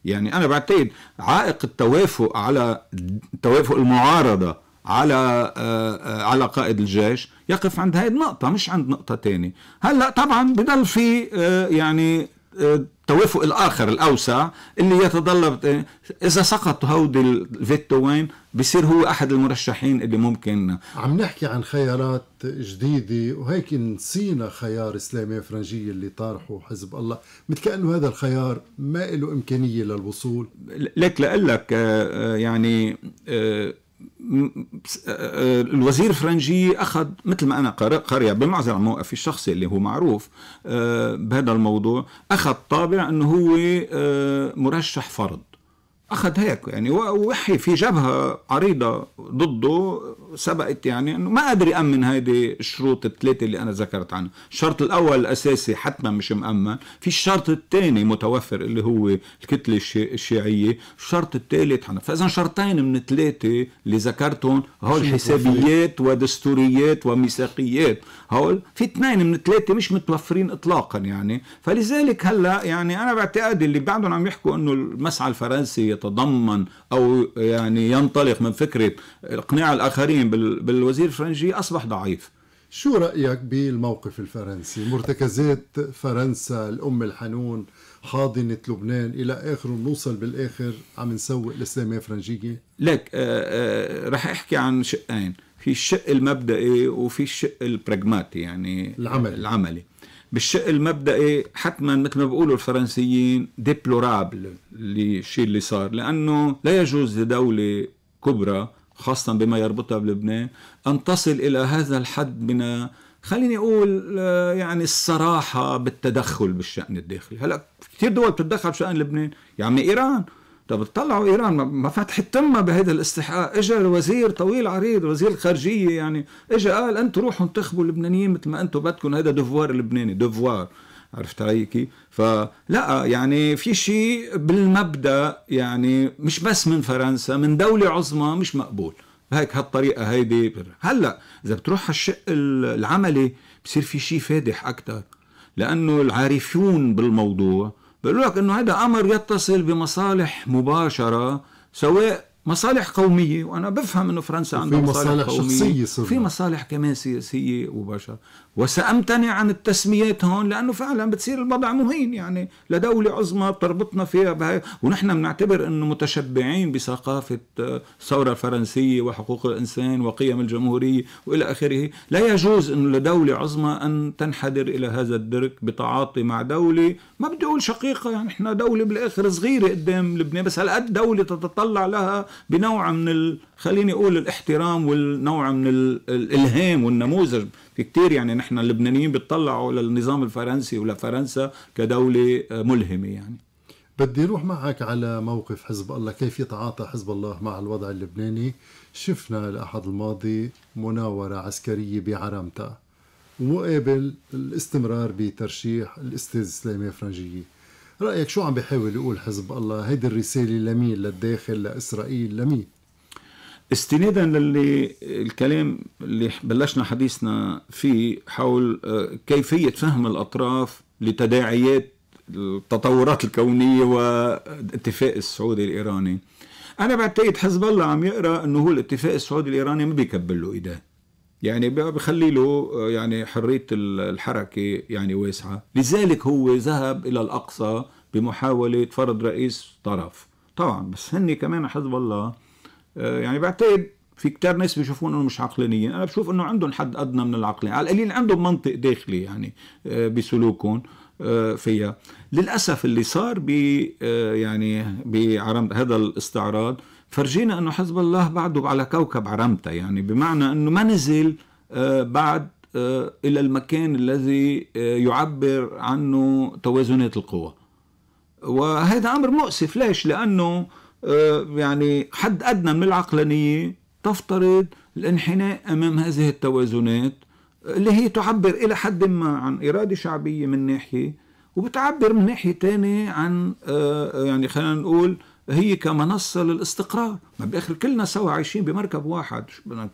B: يعني انا بعتقد عائق التوافق على توافق المعارضه على آه، آه، على قائد الجيش يقف عند هذه النقطة مش عند نقطة تانية هلا طبعا بضل في آه، يعني التوافق الآخر الأوسع اللي يتطلب إذا سقط هودي الفيتو وين بصير هو أحد المرشحين اللي ممكن
A: عم نحكي عن خيارات جديدة وهيك نسينا خيار اسلامي فرنجي اللي طارحه حزب الله مثل كأنه هذا الخيار ما له إمكانية للوصول
B: لك لأقول لك آه، آه، يعني آه، الوزير الفرنجي أخذ مثل ما أنا قرية بمعزل عن موقفي الشخصي اللي هو معروف آه، بهذا الموضوع أخذ طابع أنه هو آه، مرشح فرض اخذ هيك يعني ووحي في جبهه عريضه ضده سبقت يعني انه ما قادر يامن هيدي الشروط الثلاثه اللي انا ذكرت عنها، الشرط الاول الاساسي حتما مش مامن، في الشرط الثاني متوفر اللي هو الكتله الشيعيه، الشرط الثالث حنا، فاذا شرطين من ثلاثه اللي ذكرتهم هول حسابيات ودستوريات وميثاقيات، هول في اثنين من ثلاثه مش متوفرين اطلاقا يعني، فلذلك هلا يعني انا باعتقادي اللي بعدهم عم يحكوا انه المسعى الفرنسي يتضمن أو يعني ينطلق من فكرة إقناع الآخرين بالوزير الفرنجي أصبح ضعيف
A: شو رأيك بالموقف الفرنسي مرتكزات فرنسا الأم الحنون حاضنة لبنان إلى آخر نوصل بالآخر عم نسوق الإسلامية الفرنجية
B: لك آه، آه، رح أحكي عن شقين في الشق المبدئي وفي الشق البراغماتي يعني العملي العملي بالشق المبدئي حتما مثل ما بيقولوا الفرنسيين ديبلورابل الشيء اللي صار لانه لا يجوز لدوله كبرى خاصه بما يربطها بلبنان ان تصل الى هذا الحد من خليني اقول آه، يعني الصراحه بالتدخل بالشان الداخلي هلا كثير دول بتتدخل بشان لبنان يا عمي ايران طب طلعوا ايران ما فتحت تمها بهذا الاستحقاق اجى الوزير طويل عريض وزير الخارجيه يعني اجى قال انتم روحوا انتخبوا اللبنانيين مثل ما انتم بدكم هذا دفوار اللبناني دفوار عرفت علي كيف؟ فلا يعني في شيء بالمبدا يعني مش بس من فرنسا من دوله عظمى مش مقبول هيك هالطريقه هيدي هلا اذا بتروح على الشق العملي بصير في شيء فادح اكثر لانه العارفون بالموضوع بقول لك انه هذا امر يتصل بمصالح مباشره سواء مصالح قومية وأنا بفهم أنه فرنسا عندها مصالح, مصالح قومية شخصية صرنا. في مصالح كمان سياسية وبشر وسأمتنع عن التسميات هون لأنه فعلا بتصير الوضع مهين يعني لدولة عظمى بتربطنا فيها بهاي ونحن بنعتبر أنه متشبعين بثقافة آه، الثورة الفرنسية وحقوق الإنسان وقيم الجمهورية وإلى آخره لا يجوز أنه لدولة عظمى أن تنحدر إلى هذا الدرك بتعاطي مع دولة ما بدي أقول شقيقة يعني إحنا دولة بالآخر صغيرة قدام لبنان بس هالقد دولة تتطلع لها بنوع من ال... خليني اقول الاحترام والنوع من ال... الالهام والنموذج في كتير يعني نحن اللبنانيين بتطلعوا للنظام الفرنسي ولفرنسا كدوله آه، ملهمه يعني
A: بدي اروح معك على موقف حزب الله كيف يتعاطى حزب الله مع الوضع اللبناني شفنا الاحد الماضي مناوره عسكريه بعرمتا ومقابل الاستمرار بترشيح الاستاذ سليمي فرنجيه رايك شو عم بيحاول يقول حزب الله هيدي الرساله لمين للداخل لاسرائيل لمين
B: استنادا للي الكلام اللي بلشنا حديثنا فيه حول آه، كيفيه فهم الاطراف لتداعيات التطورات الكونيه والاتفاق السعودي الايراني انا بعتقد حزب الله عم يقرا انه هو الاتفاق السعودي الايراني ما بيكبل له ايديه يعني بخلي له آه، يعني حرية الحركة يعني واسعة لذلك هو ذهب إلى الأقصى بمحاولة فرض رئيس طرف طبعا بس هن كمان حزب الله آه، يعني بعتقد في كتار ناس بيشوفون انه مش عقلانيين انا بشوف انه عندهم حد ادنى من العقليه، على القليل عندهم منطق داخلي يعني آه، بسلوكهم فيها للاسف اللي صار ب يعني بعرم هذا الاستعراض فرجينا انه حزب الله بعده على كوكب عرمته يعني بمعنى انه ما نزل آه، بعد آه، الى المكان الذي آه، يعبر عنه توازنات القوى وهذا امر مؤسف ليش لانه يعني حد ادنى من العقلانيه تفترض الانحناء امام هذه التوازنات اللي هي تعبر الى حد ما عن اراده شعبيه من ناحيه وبتعبر من ناحيه ثانيه عن يعني خلينا نقول هي كمنصة للاستقرار ما بآخر كلنا سوا عايشين بمركب واحد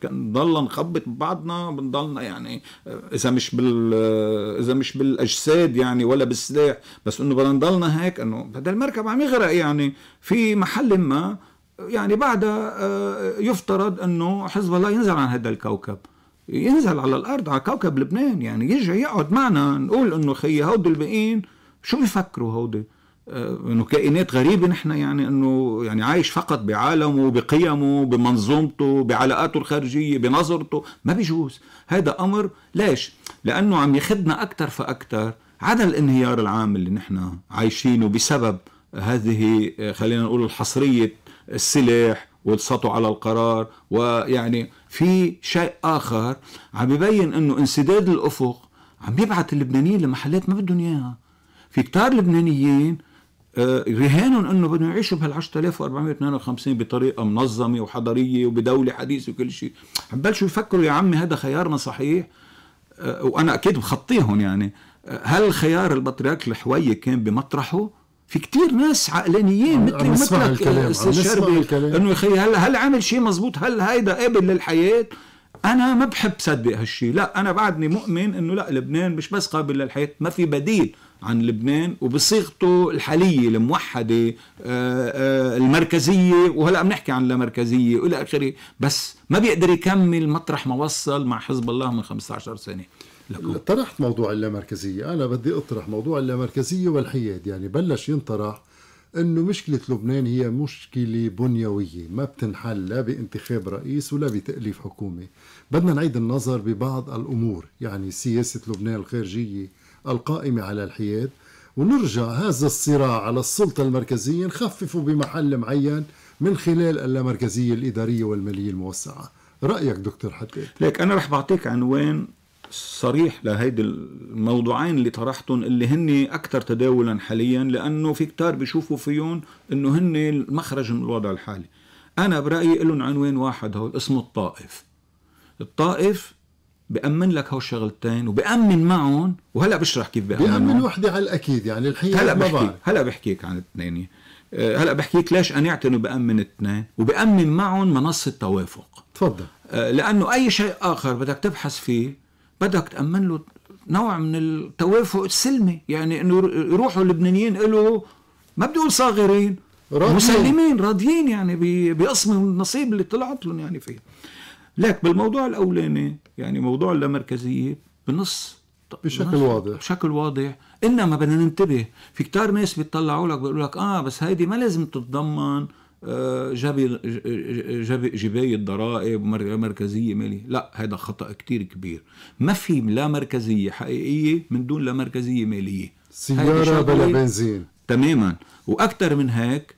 B: بنضل نخبط ببعضنا بنضلنا يعني آه، إذا مش بال آه، إذا مش بالأجساد يعني ولا بالسلاح بس إنه بدنا نضلنا هيك إنه هذا المركب عم يغرق يعني في محل ما يعني بعد آه، يفترض إنه حزب الله ينزل عن هذا الكوكب ينزل على الأرض على كوكب لبنان يعني يجي يقعد معنا نقول إنه خيي هودي الباقيين شو بيفكروا هودي آه، انه كائنات غريبه نحن يعني انه يعني عايش فقط بعالمه بقيمه بمنظومته بعلاقاته الخارجيه بنظرته ما بيجوز هذا امر ليش لانه عم يخدنا اكثر فاكثر عدا الانهيار العام اللي نحن عايشينه بسبب هذه آه، خلينا نقول الحصريه السلاح والسطو على القرار ويعني في شيء اخر عم يبين انه انسداد الافق عم يبعث اللبنانيين لمحلات ما بدهم اياها في كتار لبنانيين آه، رهان انه بدهم يعيشوا بهال 10452 بطريقه منظمه وحضريه وبدوله حديثه وكل شيء عم بلشوا يفكروا يا عمي هذا خيارنا صحيح آه، وانا اكيد بخطيهم يعني آه، هل خيار البطريرك الحوية كان بمطرحه؟ في كتير ناس عقلانيين مثل مثلك الشربي انه يا اخي هل هل عمل شيء مزبوط هل هيدا قابل للحياه انا ما بحب صدق هالشيء لا انا بعدني مؤمن انه لا لبنان مش بس قابل للحياه ما في بديل عن لبنان وبصيغته الحالية الموحدة آه، آه، المركزية وهلأ بنحكي عن اللامركزية وإلى آخره بس ما بيقدر يكمل مطرح ما وصل مع حزب الله من 15 سنة
A: لكم. طرحت موضوع اللامركزية أنا بدي أطرح موضوع اللامركزية والحياد يعني بلش ينطرح انه مشكله لبنان هي مشكله بنيويه ما بتنحل لا بانتخاب رئيس ولا بتاليف حكومه بدنا نعيد النظر ببعض الامور يعني سياسه لبنان الخارجيه القائمة على الحياد ونرجع هذا الصراع على السلطة المركزية نخففه بمحل معين من خلال اللامركزية الإدارية والمالية الموسعة رأيك دكتور حداد ليك أنا رح بعطيك عنوان
B: صريح لهيدي الموضوعين اللي طرحتهم اللي هن اكثر تداولا حاليا لانه في كتار بيشوفوا فيهم انه هن المخرج من الوضع الحالي انا برايي لهم عنوان واحد هو اسمه الطائف الطائف بأمن لك هو الشغلتين وبأمن معهم وهلا بشرح كيف بأمن بأمن
A: وحدة على الأكيد يعني الحقيقة هلا بحكي
B: هلا بحكيك عن الاثنين آه، هلا بحكيك ليش أنا أعتني بأمن اثنين
A: وبأمن معهم
B: منصة توافق تفضل آه، لأنه أي شيء آخر بدك تبحث فيه بدك تأمن له نوع من التوافق السلمي يعني انه يروحوا اللبنانيين له ما بدي اقول صاغرين راضيين. مسلمين راضيين يعني بقسم النصيب اللي طلعت لهم يعني فيه لك بالموضوع الاولاني يعني موضوع اللامركزيه بنص بشكل واضح بشكل واضح انما بدنا ننتبه في كتار ناس بيطلعوا لك بيقولوا لك اه بس هيدي ما لازم تتضمن آه، جبي جباية ضرائب مركزية مالية لا هذا خطأ كتير كبير ما في لا مركزية حقيقية من دون لا مركزية مالية سيارة بلا بنزين تماما وأكثر من هيك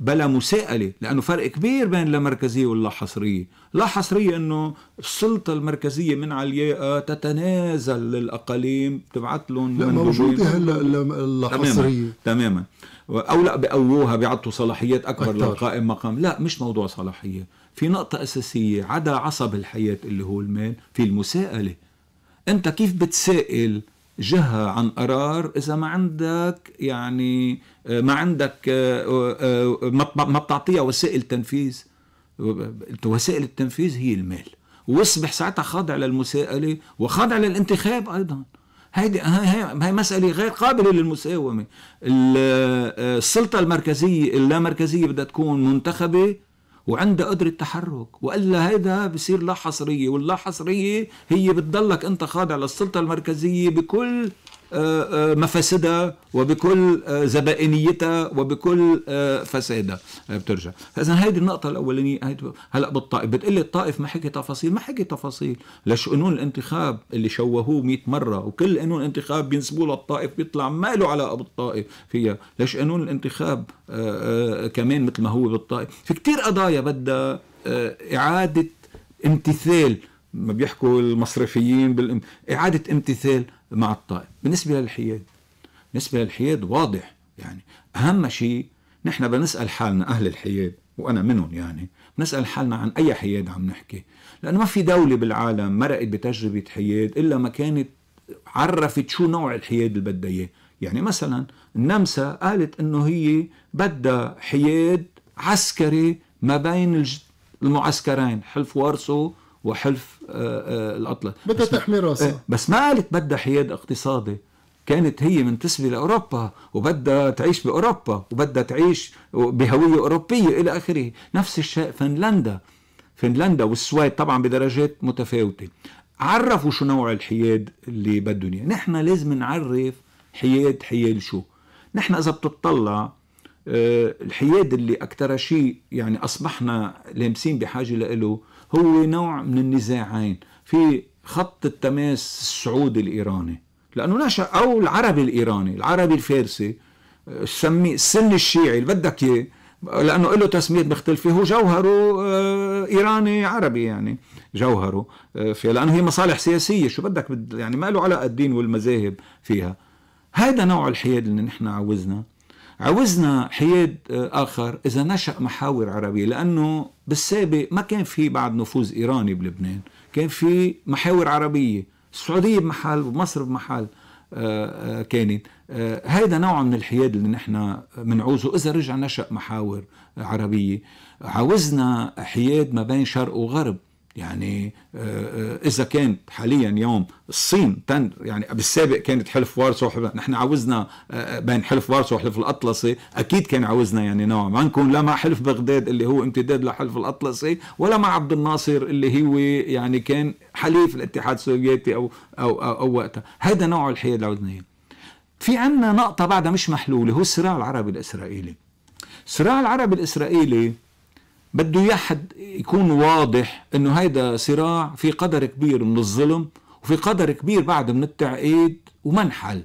B: بلا مساءلة لأنه فرق كبير بين اللامركزية واللا حصرية لا حصرية أنه السلطة المركزية من علياء تتنازل للأقاليم تبعت لهم لا موجودة هلا
A: اللا حصرية
B: تماما أو لا بقووها بيعطوا صلاحيات أكبر أكتر. للقائم مقام لا مش موضوع صلاحية في نقطة أساسية عدا عصب الحياة اللي هو المال في المساءلة أنت كيف بتسائل جهة عن قرار إذا ما عندك يعني آه، ما عندك آه، آه، ما بتعطيها وسائل تنفيذ وسائل التنفيذ هي المال واصبح ساعتها خاضع للمساءلة وخاضع للانتخاب أيضا هيدي هي, هي مسألة غير قابلة للمساومة السلطة المركزية اللامركزية بدها تكون منتخبة وعنده قدرة تحرك وإلا هيدا بصير لا حصرية واللا حصرية هي بتضلك أنت خاضع للسلطة المركزية بكل آه، آه، مفاسدها وبكل آه، زبائنيتها وبكل فسادها بترجع فاذا هيدي النقطه الاولانيه هلا بالطائف بتقلي الطائف ما حكي تفاصيل ما حكي تفاصيل ليش قانون الانتخاب اللي شوهوه 100 مره وكل قانون انتخاب بينسبوه للطائف بيطلع ما له علاقه بالطائف فيها ليش قانون الانتخاب كمان مثل ما هو بالطائف في كتير قضايا بدها اعاده امتثال ما بيحكوا المصرفيين بالإم... إعادة امتثال مع الطائف بالنسبة للحياد بالنسبة للحياد واضح يعني أهم شيء نحن بنسأل حالنا أهل الحياد وأنا منهم يعني بنسأل حالنا عن أي حياد عم نحكي لأنه ما في دولة بالعالم مرقت بتجربة حياد إلا ما كانت عرفت شو نوع الحياد اللي بدها إياه يعني مثلا النمسا قالت انه هي بدها حياد عسكري ما بين المعسكرين حلف وارسو وحلف آه، آه، الاطلس بدها تحمي راسها إيه، بس ما قالت بدها حياد اقتصادي كانت هي منتسبة لأوروبا وبدها تعيش بأوروبا وبدها تعيش بهوية أوروبية إلى آخره نفس الشيء فنلندا فنلندا والسويد طبعا بدرجات متفاوتة عرفوا شو نوع الحياد اللي بدهم اياه، نحن لازم نعرف حياد حياد شو نحن إذا بتطلع آه، الحياد اللي أكثر شيء يعني أصبحنا لامسين بحاجة له هو نوع من النزاعين في خط التماس السعودي الإيراني لأنه نشأ أو العربي الإيراني العربي الفارسي سمي السن الشيعي اللي بدك إياه لأنه له تسميات مختلفة هو جوهره آه، إيراني عربي يعني جوهره آه، فيها لأنه هي مصالح سياسية شو بدك يعني ما له علاقة الدين والمذاهب فيها هذا نوع الحياد اللي نحن عاوزنا عوزنا حياد آه، آخر إذا نشأ محاور عربية لأنه بالسابق ما كان في بعد نفوذ إيراني بلبنان كان في محاور عربية السعودية بمحل ومصر بمحل آه، آه، كانت هيدا نوع من الحياد اللي نحن بنعوزه إذا رجع نشأ محاور عربية عاوزنا حياد ما بين شرق وغرب يعني آه، آه، اذا كانت حاليا يوم الصين تن يعني بالسابق كانت حلف وارسو وحلف نحن عاوزنا آه، بين حلف وارسو وحلف الاطلسي اكيد كان عاوزنا يعني نوع ما نكون لا مع حلف بغداد اللي هو امتداد لحلف الاطلسي ولا مع عبد الناصر اللي هو يعني كان حليف الاتحاد السوفيتي او او او, أو وقتها هذا نوع الحياد عاوزنا في عنا نقطه بعدها مش محلوله هو الصراع العربي الاسرائيلي الصراع العربي الاسرائيلي بده يحد يكون واضح انه هيدا صراع في قدر كبير من الظلم وفي قدر كبير بعد من التعقيد وما انحل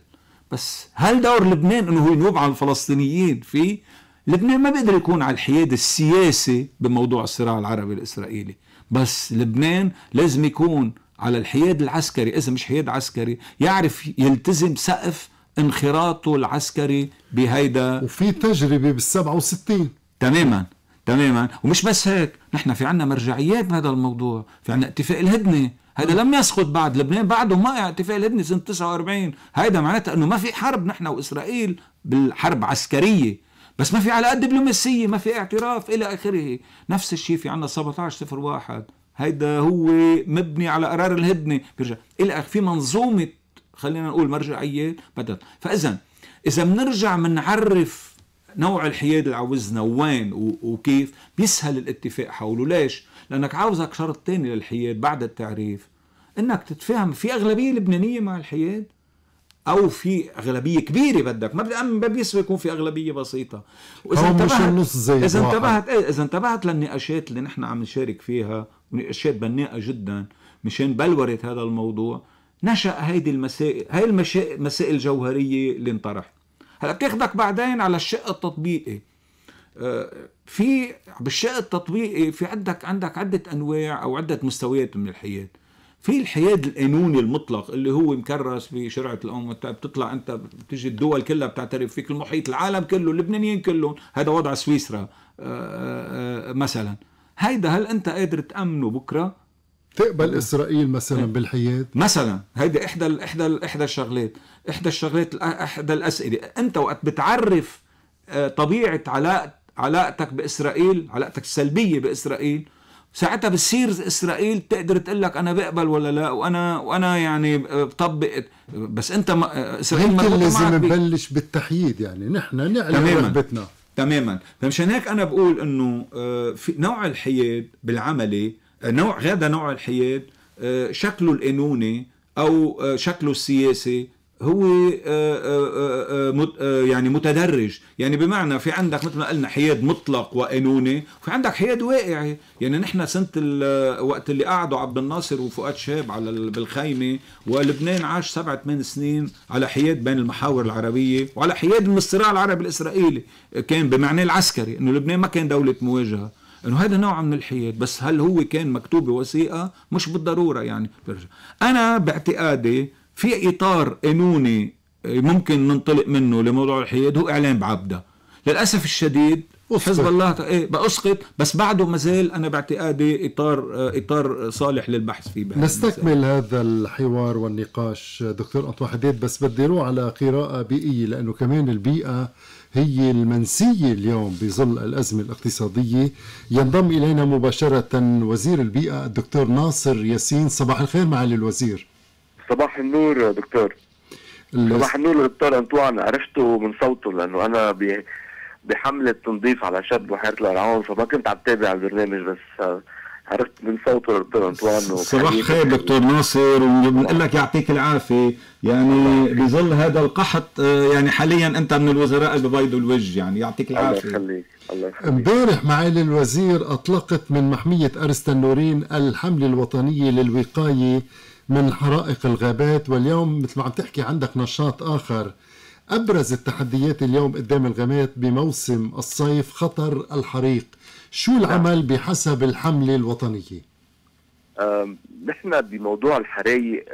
B: بس هل دور لبنان انه ينوب على الفلسطينيين فيه لبنان ما بيقدر يكون على الحياد السياسي بموضوع الصراع العربي الاسرائيلي بس لبنان لازم يكون على الحياد العسكري اذا مش حياد عسكري يعرف يلتزم سقف انخراطه العسكري بهيدا وفي تجربه بال 67 تماما تماما ومش بس هيك نحن في عنا مرجعيات بهذا الموضوع في عنا اتفاق الهدنه هذا لم يسقط بعد لبنان بعده ما اتفاق الهدنه سنه 49 هذا معناتها انه ما في حرب نحن واسرائيل بالحرب عسكريه بس ما في علاقات دبلوماسيه ما في اعتراف الى اخره نفس الشيء في عنا 17 01 هيدا هو مبني على قرار الهدنه بيرجع الى في منظومه خلينا نقول مرجعيات بدل فاذا اذا بنرجع بنعرف نوع الحياد اللي عاوزنا وين وكيف بيسهل الاتفاق حوله ليش؟ لأنك عاوزك شرط تاني للحياد بعد التعريف انك تتفاهم في اغلبيه لبنانيه مع الحياد او في اغلبيه كبيره بدك ما بيسوى يكون في اغلبيه بسيطه واذا انتبهت النص زي اذا انتبهت ايه اذا انتبهت للنقاشات اللي نحن عم نشارك فيها ونقاشات بناءه جدا مشان بلوره هذا الموضوع نشا هيدي المسائل هاي المسائل الجوهرية اللي انطرحت هلا بتاخذك بعدين على الشق التطبيقي آه، في بالشق التطبيقي في عندك عندك عدة أنواع أو عدة مستويات من الحياد في الحياد القانوني المطلق اللي هو مكرس في شرعة الأم بتطلع أنت بتجي الدول كلها بتعترف فيك المحيط العالم كله اللبنانيين كلهم هذا وضع سويسرا آه، آه، مثلا هيدا هل
A: أنت قادر تأمنه بكرة تقبل اسرائيل مثلا إيه. بالحياد مثلا
B: هيدي احدى الـ احدى الـ احدى الشغلات احدى الشغلات احدى الاسئله انت وقت بتعرف آه، طبيعه علاقه علاقتك باسرائيل علاقتك السلبيه باسرائيل ساعتها بتصير اسرائيل بتقدر تقول لك انا بقبل ولا لا وانا وانا يعني آه، بطبق بس انت ما آه، اسرائيل ما لازم نبلش
A: بالتحييد يعني نحن نعلن رغبتنا
B: تماما فمشان هيك انا بقول انه في نوع الحياد بالعملي نوع هذا نوع الحياد آه، شكله القانوني او آه، شكله السياسي هو آه، يعني متدرج يعني بمعنى في عندك مثل ما قلنا حياد مطلق وقانوني وفي عندك حياد واقعي يعني نحن سنة وقت اللي قعدوا عبد الناصر وفؤاد شاب على بالخيمة ولبنان عاش سبع ثمان سنين على حياد بين المحاور العربية وعلى حياد من الصراع العربي الإسرائيلي كان بمعنى العسكري إنه لبنان ما كان دولة مواجهة انه هذا نوع من الحياد بس هل هو كان مكتوب بوثيقه مش بالضروره يعني برجع. انا باعتقادي في اطار قانوني ممكن ننطلق منه لموضوع الحياد هو اعلان بعبده للاسف الشديد أسقط. حزب الله ايه باسقط بس بعده ما زال انا باعتقادي اطار اطار صالح للبحث فيه نستكمل
A: المسألة. هذا الحوار والنقاش دكتور انطوان حديد بس بدي اروح على قراءه بيئيه لانه كمان البيئه هي المنسية اليوم بظل الأزمة الاقتصادية ينضم إلينا مباشرة وزير البيئة الدكتور ناصر ياسين صباح الخير معالي الوزير
D: صباح النور دكتور صباح النور دكتور أنطوان عرفته من صوته لأنه أنا بحملة تنظيف على شد بحيرة الارعون فما كنت عم تابع البرنامج بس عرفت بنصوتوا لربنا طبعا صباح الخير دكتور
B: ناصر وبنقول لك يعطيك العافيه يعني بظل هذا القحط آه، يعني حاليا انت من الوزراء اللي ببيضوا الوجه يعني يعطيك العافيه الله يخليك الله
A: يخليك امبارح معالي الوزير اطلقت من محميه ارست النورين الحمله الوطنيه للوقايه من حرائق الغابات واليوم مثل ما عم تحكي عندك نشاط اخر ابرز التحديات اليوم قدام الغابات بموسم الصيف خطر الحريق شو العمل بحسب الحملة الوطنية؟
D: نحن بموضوع الحرايق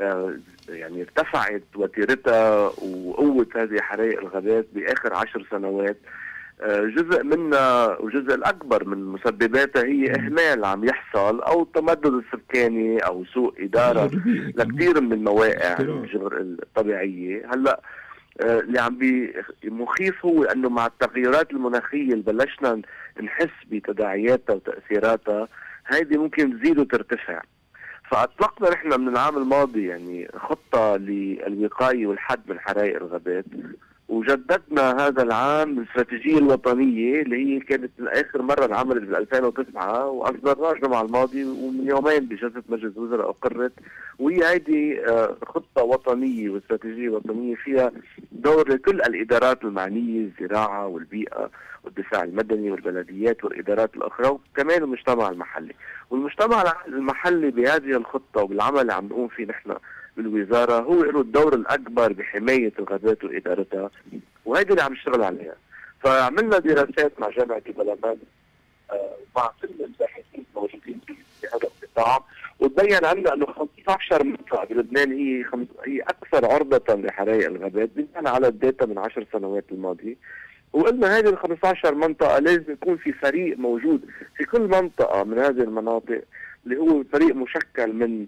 D: يعني ارتفعت وتيرتها وقوة هذه حرائق الغابات بآخر عشر سنوات آه، جزء منها وجزء الأكبر من مسبباتها هي إهمال عم يحصل أو التمدد السكاني أو سوء إدارة لكثير من المواقع الطبيعية هلأ آه، اللي عم مخيف هو انه مع التغيرات المناخيه اللي بلشنا نحس بتداعياتها وتاثيراتها هيدي ممكن تزيد وترتفع فاطلقنا نحن من العام الماضي يعني خطه للوقايه والحد من حرائق الغابات وجددنا هذا العام الاستراتيجيه الوطنيه اللي هي كانت اخر مره انعملت بال 2009 واصدرناها الجمعه الماضيه ومن يومين بجلسه مجلس الوزراء اقرت وهي هيدي آه، خطه وطنيه واستراتيجيه وطنيه فيها دور لكل الادارات المعنيه الزراعه والبيئه والدفاع المدني والبلديات والادارات الاخرى وكمان المجتمع المحلي، والمجتمع المحلي بهذه الخطه وبالعمل اللي عم نقوم فيه نحن بالوزاره هو له الدور الاكبر بحمايه الغابات وادارتها وهيدي اللي عم نشتغل عليها فعملنا دراسات مع جامعه البلمان آه، مع كل الباحثين الموجودين في هذا القطاع وتبين عنا انه 15 منطقه بلبنان هي هي اكثر عرضه لحرائق الغابات بناء على الداتا من 10 سنوات الماضيه وقلنا هذه ال 15 منطقه لازم يكون في فريق موجود في كل منطقه من هذه المناطق اللي هو فريق مشكل من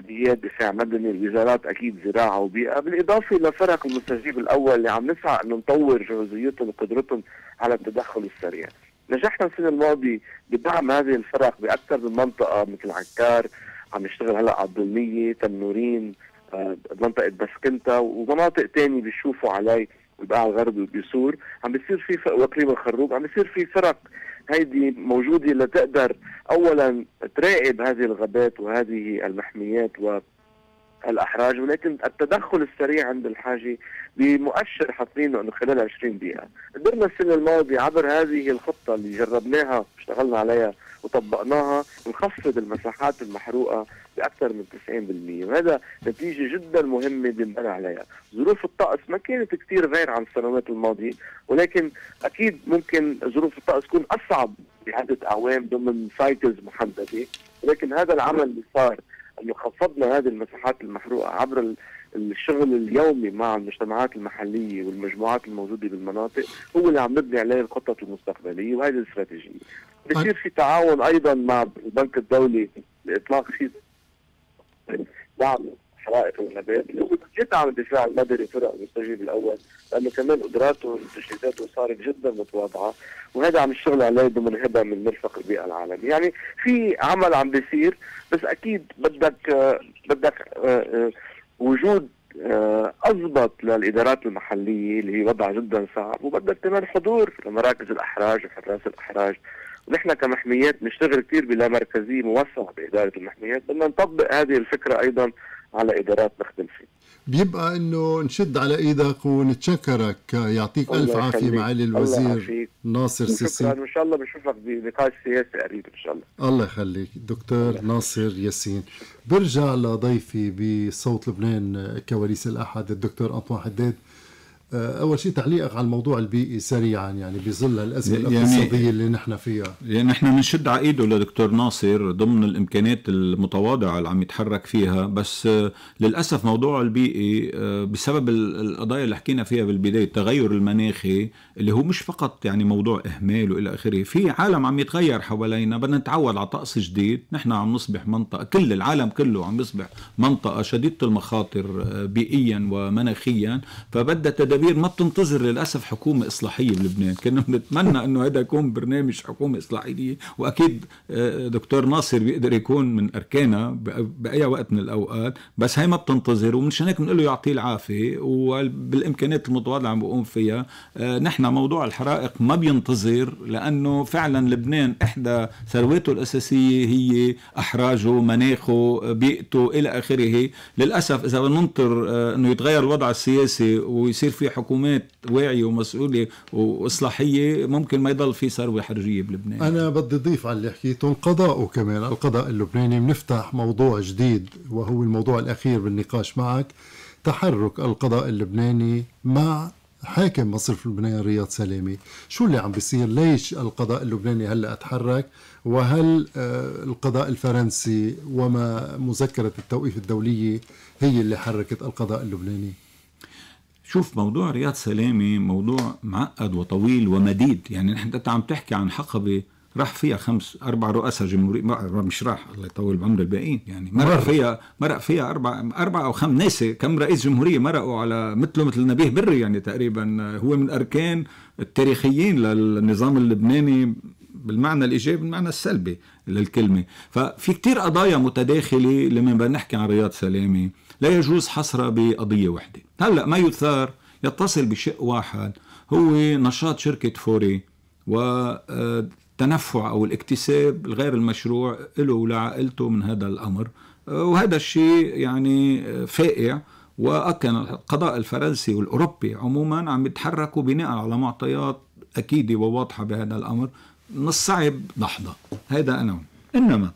D: بلديات دفاع مدني الوزارات اكيد زراعه وبيئه بالاضافه لفرق المستجيب الاول اللي عم نسعى انه نطور جاهزيتهم وقدرتهم على التدخل السريع. نجحنا السنه الماضيه بدعم هذه الفرق باكثر من منطقه مثل عكار عم نشتغل هلا على الضلميه، تنورين، آه، منطقه بسكنتا ومناطق ثانيه بيشوفوا علي الباع الغربي وبيسور عم بيصير في وكريم الخروب عم بيصير في فرق هيدي موجودة لتقدر أولا تراقب هذه الغابات وهذه المحميات و الاحراج ولكن التدخل السريع عند الحاجه بمؤشر حاطينه انه خلال 20 دقيقه، قدرنا السنه الماضيه عبر هذه الخطه اللي جربناها واشتغلنا عليها وطبقناها نخفض المساحات المحروقه باكثر من 90% وهذا نتيجه جدا مهمه بنبنى عليها ظروف الطقس ما كانت كثير غير عن السنوات الماضيه ولكن اكيد ممكن ظروف الطقس تكون اصعب بعده اعوام ضمن سايكلز محدده ولكن هذا العمل اللي صار انه خفضنا هذه المساحات المحروقه عبر الشغل اليومي مع المجتمعات المحليه والمجموعات الموجوده بالمناطق هو اللي عم نبني عليه الخطط المستقبليه وهذه الاستراتيجيه. بصير طيب. في تعاون ايضا مع البنك الدولي لاطلاق شيء دعم حرائق والنبات عن الدفاع المدني فرق المستجيب الاول لانه كمان قدراته وتجهيزاته صارت جدا متواضعه وهذا عم يشتغلوا عليه ضمن هبه من مرفق البيئه العالمي، يعني في عمل عم بيصير بس اكيد بدك بدك آه، آه، وجود آه، اضبط للادارات المحليه اللي هي وضع جدا صعب وبدك كمان حضور لمراكز الاحراج وحراس الاحراج ونحن كمحميات بنشتغل كثير بلا مركزيه موسعه باداره المحميات بدنا نطبق هذه الفكره ايضا على ادارات مختلفه
A: بيبقى انه نشد على ايدك ونتشكرك يعطيك الف عافيه معالي الوزير ناصر سيسي شكرا وان
D: شاء الله بنشوفك بنقاش سياسي قريب ان شاء الله
A: الله يخليك دكتور الله ناصر ياسين برجع لضيفي بصوت لبنان كواليس الاحد الدكتور انطوان حداد آه، اول شيء تعليقك على الموضوع البيئي سريعا يعني بظل الازمه يعني الاقتصاديه اللي نحن فيها
B: يعني نحن بنشد على ايده لدكتور ناصر ضمن الامكانيات المتواضعه اللي عم يتحرك فيها بس للاسف موضوع البيئي آه، بسبب القضايا اللي حكينا فيها بالبدايه التغير المناخي اللي هو مش فقط يعني موضوع اهمال والى اخره في عالم عم يتغير حوالينا بدنا نتعود على طقس جديد نحن عم نصبح منطقه كل العالم كله عم يصبح منطقه شديده المخاطر آه، بيئيا ومناخيا فبدها كبير ما بتنتظر للاسف حكومه اصلاحيه بلبنان كنا بنتمنى انه هذا يكون برنامج حكومه اصلاحيه واكيد آه، دكتور ناصر بيقدر يكون من اركانها باي وقت من الاوقات بس هي ما بتنتظر ومنشان هيك بنقول له يعطيه العافيه وبالامكانيات المتواضعه عم بقوم فيها آه، نحن موضوع الحرائق ما بينتظر لانه فعلا لبنان احدى ثرواته الاساسيه هي احراجه مناخه بيئته الى اخره للاسف اذا بننطر آه، انه يتغير الوضع السياسي ويصير في حكومات واعيه ومسؤوله واصلاحيه ممكن ما يضل في ثروه حرجيه بلبنان
A: انا بدي اضيف على اللي حكيته القضاء وكمان القضاء اللبناني بنفتح موضوع جديد وهو الموضوع الاخير بالنقاش معك تحرك القضاء اللبناني مع حاكم مصرف لبنان رياض سلامي شو اللي عم بيصير ليش القضاء اللبناني هلا اتحرك وهل آه، القضاء الفرنسي وما مذكرة التوقيف الدولية هي اللي حركت القضاء اللبناني
B: شوف موضوع رياض سلامي موضوع معقد وطويل ومديد يعني نحن انت عم تحكي عن حقبه راح فيها خمس اربع رؤساء جمهوريه مش راح الله يطول بعمر الباقيين يعني مرق فيها مرق فيها اربع اربع او خمس ناس كم رئيس جمهوريه مرقوا على مثله مثل نبيه بري يعني تقريبا هو من أركان التاريخيين للنظام اللبناني بالمعنى الايجابي بالمعنى السلبي للكلمه ففي كتير قضايا متداخله لما بدنا نحكي عن رياض سلامي لا يجوز حصرها بقضية واحدة هلأ ما يثار يتصل بشق واحد هو نشاط شركة فوري وتنفع آه، أو الاكتساب الغير المشروع له ولعائلته من هذا الأمر آه، وهذا الشيء يعني آه، فائع وأكن القضاء الفرنسي والأوروبي عموما عم يتحركوا بناء على معطيات أكيدة وواضحة بهذا الأمر من الصعب لحظة هذا أنا إنما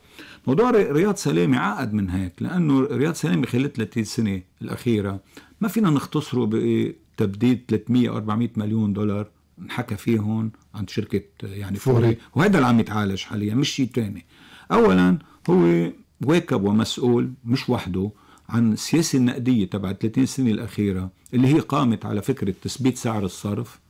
B: موضوع رياض سلامي عقد من هيك لانه رياض سلامي خلال 30 سنه الاخيره ما فينا نختصره بتبديد 300 او 400 مليون دولار انحكى فيه هون عند شركه يعني فوري وهذا اللي عم يتعالج حاليا مش شيء ثاني اولا هو واكب ومسؤول مش وحده عن السياسه النقديه تبع 30 سنه الاخيره اللي هي قامت على فكره تثبيت سعر الصرف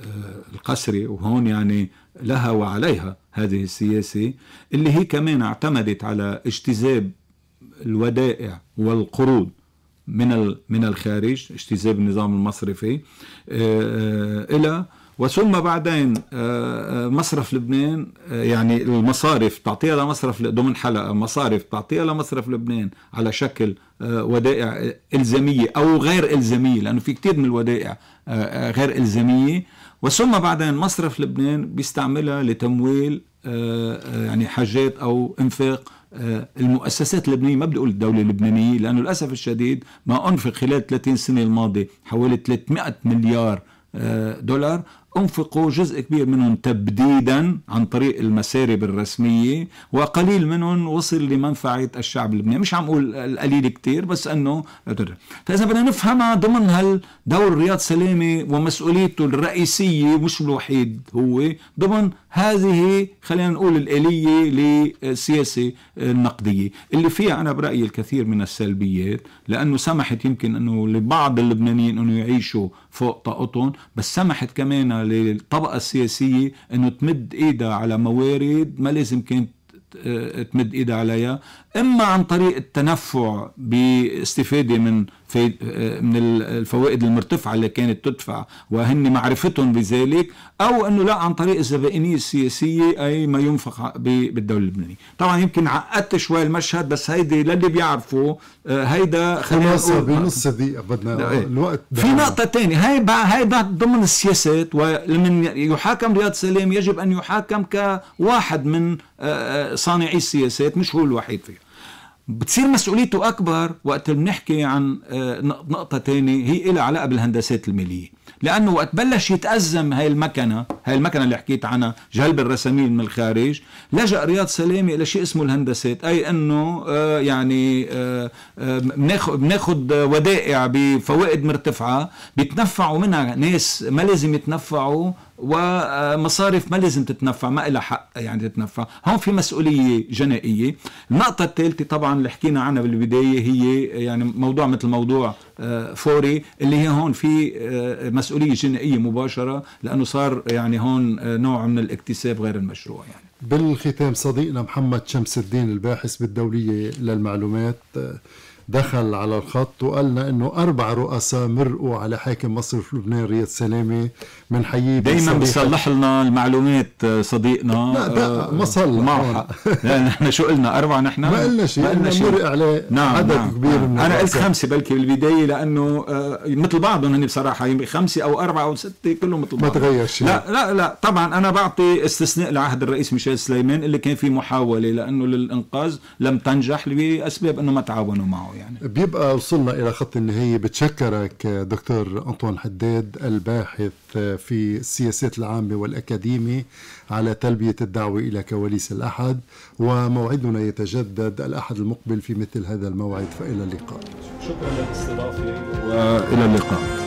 B: آه، القسري وهون يعني لها وعليها هذه السياسة اللي هي كمان اعتمدت على اجتذاب الودائع والقروض من من الخارج اجتذاب النظام المصرفي آه، آه، الى وثم بعدين آه، مصرف لبنان يعني المصارف تعطيها لمصرف ضمن حلقه مصارف تعطيها لمصرف لبنان على شكل ودائع الزاميه او غير الزاميه لانه في كثير من الودائع غير الزاميه وثم بعدين مصرف لبنان بيستعملها لتمويل آه، آه، يعني حاجات أو إنفاق آه، المؤسسات اللبنانية ما بدي أقول الدولة اللبنانية لأنه للأسف الشديد ما أنفق خلال 30 سنة الماضية حوالي 300 مليار دولار أنفقوا جزء كبير منهم تبديدا عن طريق المسارب الرسمية وقليل منهم وصل لمنفعة الشعب اللبناني مش عم أقول القليل كتير بس أنه فإذا بدنا نفهمها ضمن هالدور رياض سلامة ومسؤوليته الرئيسية مش الوحيد هو ضمن هذه خلينا نقول الآلية للسياسة النقدية اللي فيها أنا برأيي الكثير من السلبيات لأنه سمحت يمكن أنه لبعض اللبنانيين أنه يعيشوا فوق طاقتهم بس سمحت كمان للطبقة السياسية انه تمد ايدها على موارد ما لازم كانت آه، تمد ايدها عليها اما عن طريق التنفع باستفاده من في من الفوائد المرتفعه اللي كانت تدفع وهن معرفتهم بذلك او انه لا عن طريق الزبائنيه السياسيه اي ما ينفق بالدوله اللبنانيه، طبعا يمكن عقدت شوي المشهد بس هيدي للي بيعرفوا آه، هيدا خلينا بنص
A: دقيقه بدنا إيه. الوقت في نقطه
B: ثانيه هي هي ضمن السياسات ومن يحاكم رياض سلام يجب ان يحاكم كواحد من آه، آه، صانعي السياسات مش هو الوحيد فيها بتصير مسؤوليته أكبر وقت بنحكي عن آه، نقطة تانية هي إلها علاقة بالهندسات المالية لأنه وقت بلش يتأزم هاي المكنة هاي المكنه اللي حكيت عنها جلب الرسامين من الخارج لجا رياض سلامي الى شيء اسمه الهندسات اي انه آه، يعني بناخذ آه، آه، بناخذ ودائع بفوائد مرتفعه بيتنفعوا منها ناس ما لازم يتنفعوا ومصارف ما لازم تتنفع ما لها حق يعني تتنفع هون في مسؤولية جنائية النقطة الثالثة طبعا اللي حكينا عنها بالبداية هي يعني موضوع مثل موضوع فوري اللي هي هون في مسؤولية جنائية مباشرة لأنه صار يعني يعني هون آه، نوع من الاكتساب غير المشروع يعني
A: بالختام صديقنا محمد شمس الدين الباحث بالدولية للمعلومات آه، دخل على الخط وقالنا انه اربع رؤساء مرقوا على حاكم مصرف لبنان رياض سلامه من حيي دائما بيصلح
B: لنا المعلومات آه، صديقنا لا لا آه، ما صلح نحن شو قلنا اربع نحن ما قلنا شيء ما قلنا شيء عليه
A: نعم عدد نعم كبير نعم من انا قلت
B: خمسه بلكي بالبدايه لانه آه، مثل بعضهم هن بصراحه خمسه او اربعه او سته كلهم مثل بعض ما تغير شيء لا لا لا طبعا انا بعطي استثناء لعهد الرئيس ميشيل سليمان اللي كان في محاوله لانه للانقاذ لم تنجح لاسباب انه ما تعاونوا معه
A: يعني بيبقى وصلنا الى خط النهايه بتشكرك دكتور انطوان حداد الباحث في السياسات العامه والاكاديمي على تلبيه الدعوه الى كواليس الاحد وموعدنا يتجدد الاحد المقبل في مثل هذا الموعد فالى اللقاء شكرا للاستضافه والى اللقاء